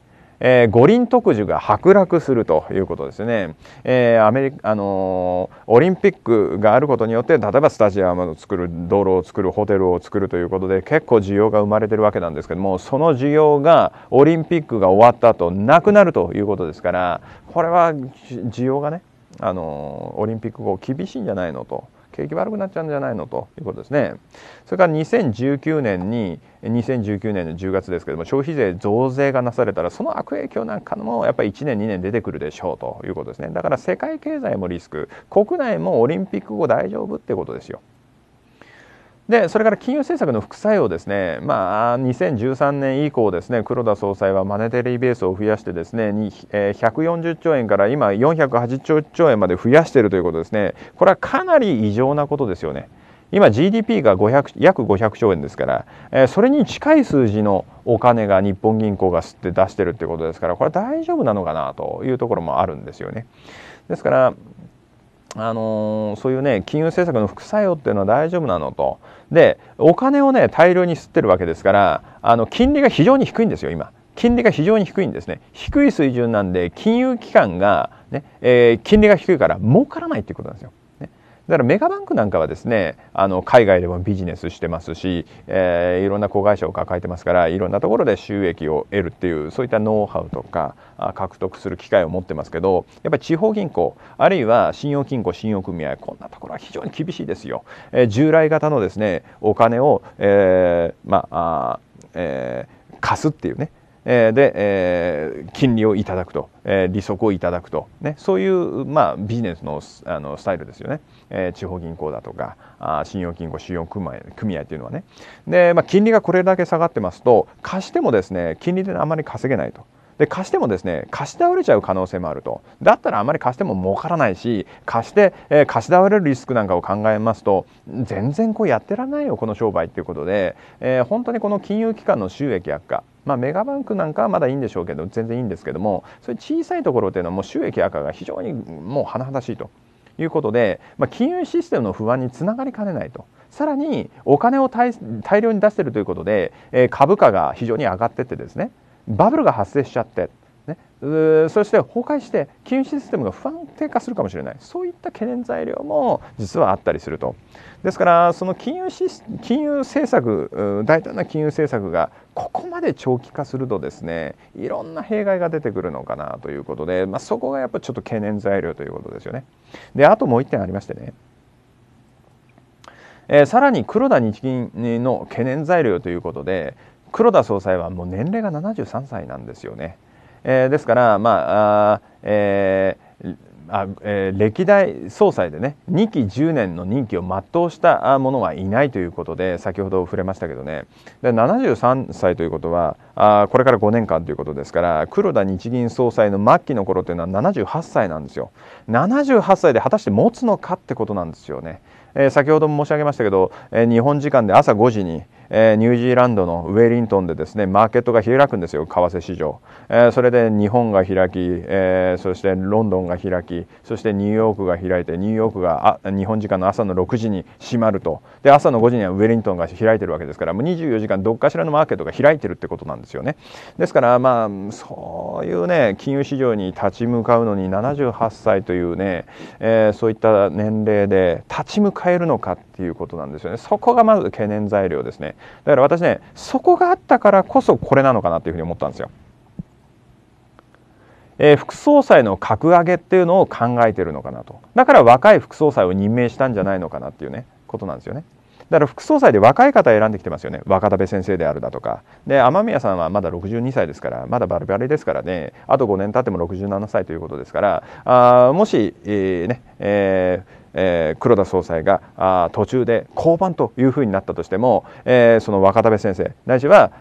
Speaker 1: えー、五輪特需が剥落するということですね、えー、アメリカ、あのー、オリンピックがあることによって例えばスタジアムを作る道路を作るホテルを作るということで結構需要が生まれてるわけなんですけどもその需要がオリンピックが終わった後なくなるということですからこれは需要がねあのオリンピック後厳しいんじゃないのと景気悪くなっちゃうんじゃないのということですねそれから2019年に2019年の10月ですけども消費税増税がなされたらその悪影響なんかもやっぱり1年2年出てくるでしょうということですねだから世界経済もリスク国内もオリンピック後大丈夫ってことですよ。でそれから金融政策の副作用ですね、まあ、2013年以降ですね黒田総裁はマネタリーベースを増やしてですねに、え140兆円から今480兆円まで増やしているということですねこれはかなり異常なことですよね。今 GDP が500約500兆円ですから、えそれに近い数字のお金が日本銀行が吸って出してるってことですからこれは大丈夫なのかなというところもあるんですよね。ですからあのー、そういうね金融政策の副作用っていうのは大丈夫なのとでお金をね大量に吸ってるわけですからあの金利が非常に低いんですよ今金利が非常に低いんですね低い水準なんで金融機関がね、えー、金利が低いから儲からないっていうことなんですよだからメガバンクなんかはですねあの海外でもビジネスしてますし、えー、いろんな子会社を抱えてますからいろんなところで収益を得るっていうそういったノウハウとか獲得する機会を持ってますけどやっぱり地方銀行あるいは信用金庫信用組合こんなところは非常に厳しいですよ。えー、従来型のですねお金を、えー、まあえー、貸すっていうねで、えー、金利をいただくと、えー、利息をいただくと、ね、そういう、まあ、ビジネスのあのスタイルですよね、えー、地方銀行だとかあ信用金庫信用組合組合というのはねで、まあ、金利がこれだけ下がってますと貸してもですね金利であまり稼げないと。で貸してもですね貸し倒れちゃう可能性もあるとだったらあまり貸しても儲からないし貸して、えー、貸し倒れるリスクなんかを考えますと全然こうやってらんないよこの商売っていうことで、えー、本当にこの金融機関の収益悪化まあ、メガバンクなんかはまだいいんでしょうけど全然いいんですけどもそういう小さいところっていうのはもう収益悪化が非常にもう甚だしいということで、まあ、金融システムの不安につながりかねないと。さらにお金を大量に出しているということで、えー、株価が非常に上がってってですねバブルが発生しちゃって、ね、そして崩壊して金融システムが不安定化するかもしれないそういった懸念材料も実はあったりするとですからその金融金融政策大胆な金融政策がここまで長期化するとですねいろんな弊害が出てくるのかなということで、まあ、そこがやっぱちょっと懸念材料ということですよね。であともう1点ありましてねえー、さらに黒田日銀の懸念材料ということで黒田総裁はもう年齢が73歳なんですよね。えー、ですから、まああ、えーあえー、歴代総裁でね2期10年の任期を全うしたものはいないということで先ほど触れましたけどねで73歳ということはあこれから5年間ということですから黒田日銀総裁の末期の頃というのは78歳なんですよ78歳で果たして持つのかってことなんですよね、えー、先ほども申し上げましたけど、えー、日本時間で朝5時にえニュージーランドのウェリントンでですねマーケットが開くんですよ為替市場、えそれで日本が開き、えそしてロンドンが開きそしてニューヨークが開いてニューヨークがあ日本時間の朝の6時に閉まるとで朝の5時にはウェリントンが開いてるわけですからもう24時間どっかしらのマーケットが開いてるってことなんですよねですからまあそういうね金融市場に立ち向かうのに78歳というね、えー、そういった年齢で立ち向かえるのかっていうことなんですよねそこがまず懸念材料ですねだから私ねそこがあったからこそこれなのかなというふうに思ったんですよ。えー、副総裁の格上げっていうのを考えてるのかなとだから若い副総裁を任命したんじゃないのかなっていうねことなんですよね。だから副総裁で若い方選んできてますよね若田部先生であるだとかで雨宮さんはまだ62歳ですからまだバリバレですからねあと5年経っても67歳ということですからあもし、えー、ね、えーえー、黒田総裁があ途中で降板というふうになったとしても、えー、その若田部先生ないしは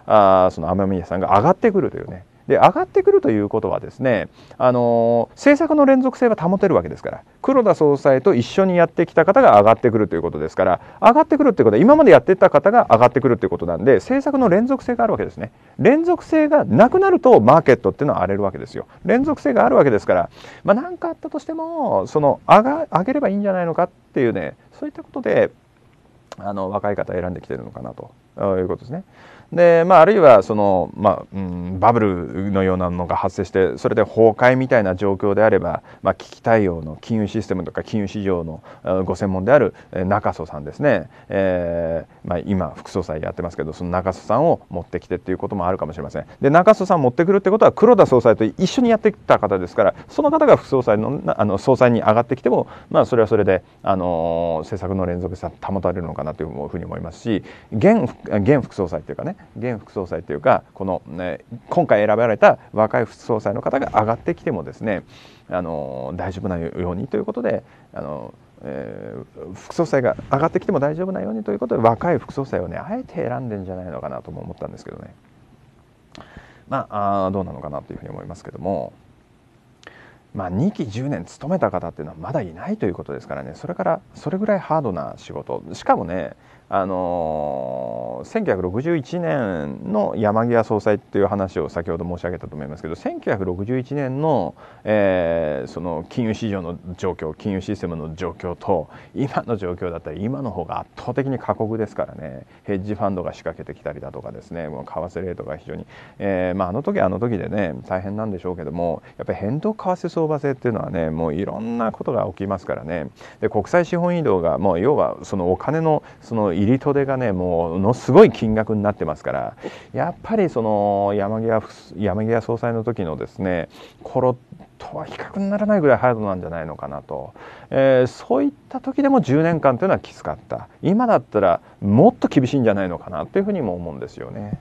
Speaker 1: あその雨宮さんが上がってくるというねで上がってくるということはですねあの政策の連続性は保てるわけですから黒田総裁と一緒にやってきた方が上がってくるということですから上がってくるということは今までやってた方が上がってくるということなんで政策の連続性があるわけですね連続性がなくなるとマーケットっていうのは荒れるわけですよ連続性があるわけですからまあ、かあったとしてもその上が上げればいいんじゃないのかっていうねそういったことであの若い方選んできてるのかなということですね。で、まあ、あるいはその、まあうん、バブルのようなのが発生してそれで崩壊みたいな状況であれば、まあ、危機対応の金融システムとか金融市場のご専門である中曽さんですね、えーまあ、今副総裁やってますけどその中曽さんを持ってきてっていうこともあるかもしれません。で中曽さん持ってくるってことは黒田総裁と一緒にやってきた方ですからその方が副総裁のあの総裁に上がってきても、まあ、それはそれで、あの政策の連続さ保たれるのかなというふうに思いますし現現副総裁っていうかね現副総裁というかこの、ね、今回選ばれた若い副総裁の方が上がってきてもですねあの大丈夫なようにということであの、えー、副総裁が上がってきても大丈夫なようにということで若い副総裁をねあえて選んでんじゃないのかなとも思ったんですけどねまああどうなのかなというふうに思いますけども。まあ、2期10年勤めた方っていうのはまだいないということですからねそれからそれぐらいハードな仕事しかもねあの1961年の山際総裁っていう話を先ほど申し上げたと思いますけど1961年の,、えー、その金融市場の状況金融システムの状況と今の状況だったら今の方が圧倒的に過酷ですからねヘッジファンドが仕掛けてきたりだとかですね為替レートが非常に、えーまあ、あの時はあの時でね大変なんでしょうけどもやっぱり変動為替相場制っていうのはねもういろんなことが起きますからねで国際資本移動がもう要はそのお金のその入りと手がねもうのすごい金額になってますからやっぱりその山際山際総裁の時のですね頃とは比較にならないぐらいハードなんじゃないのかなと、えー、そういった時でも10年間というのはきつかった今だったらもっと厳しいんじゃないのかなというふうにも思うんですよね。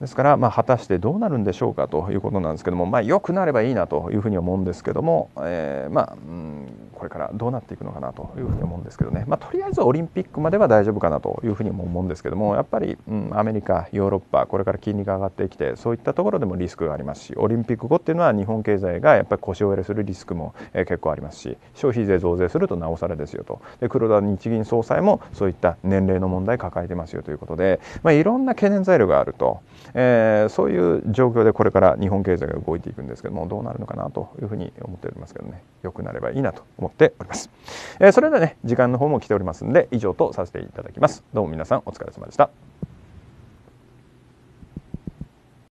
Speaker 1: ですから、まあ、果たしてどうなるんでしょうかということなんですけども、まあ、良くなればいいなというふうに思うんですけども、えー、まあ、うん、これからどうなっていくのかなというふうに思うんですけどね、まあ、とりあえずオリンピックまでは大丈夫かなというふうにも思うんですけどもやっぱり、うん、アメリカヨーロッパこれから金利が上がってきてそういったところでもリスクがありますしオリンピック後っていうのは日本経済がやっぱり腰を折れするリスクも、えー、結構ありますし消費税増税するとなおさらですよとで黒田日銀総裁もそういった年齢の問題抱えてますよということで、まあ、いろんな懸念材料があると。えー、そういう状況でこれから日本経済が動いていくんですけどもどうなるのかなというふうに思っておりますけどね良くなればいいなと思っております、えー、それではね時間の方も来ておりますんで以上とさせていただきますどうも皆さんお疲れ様でした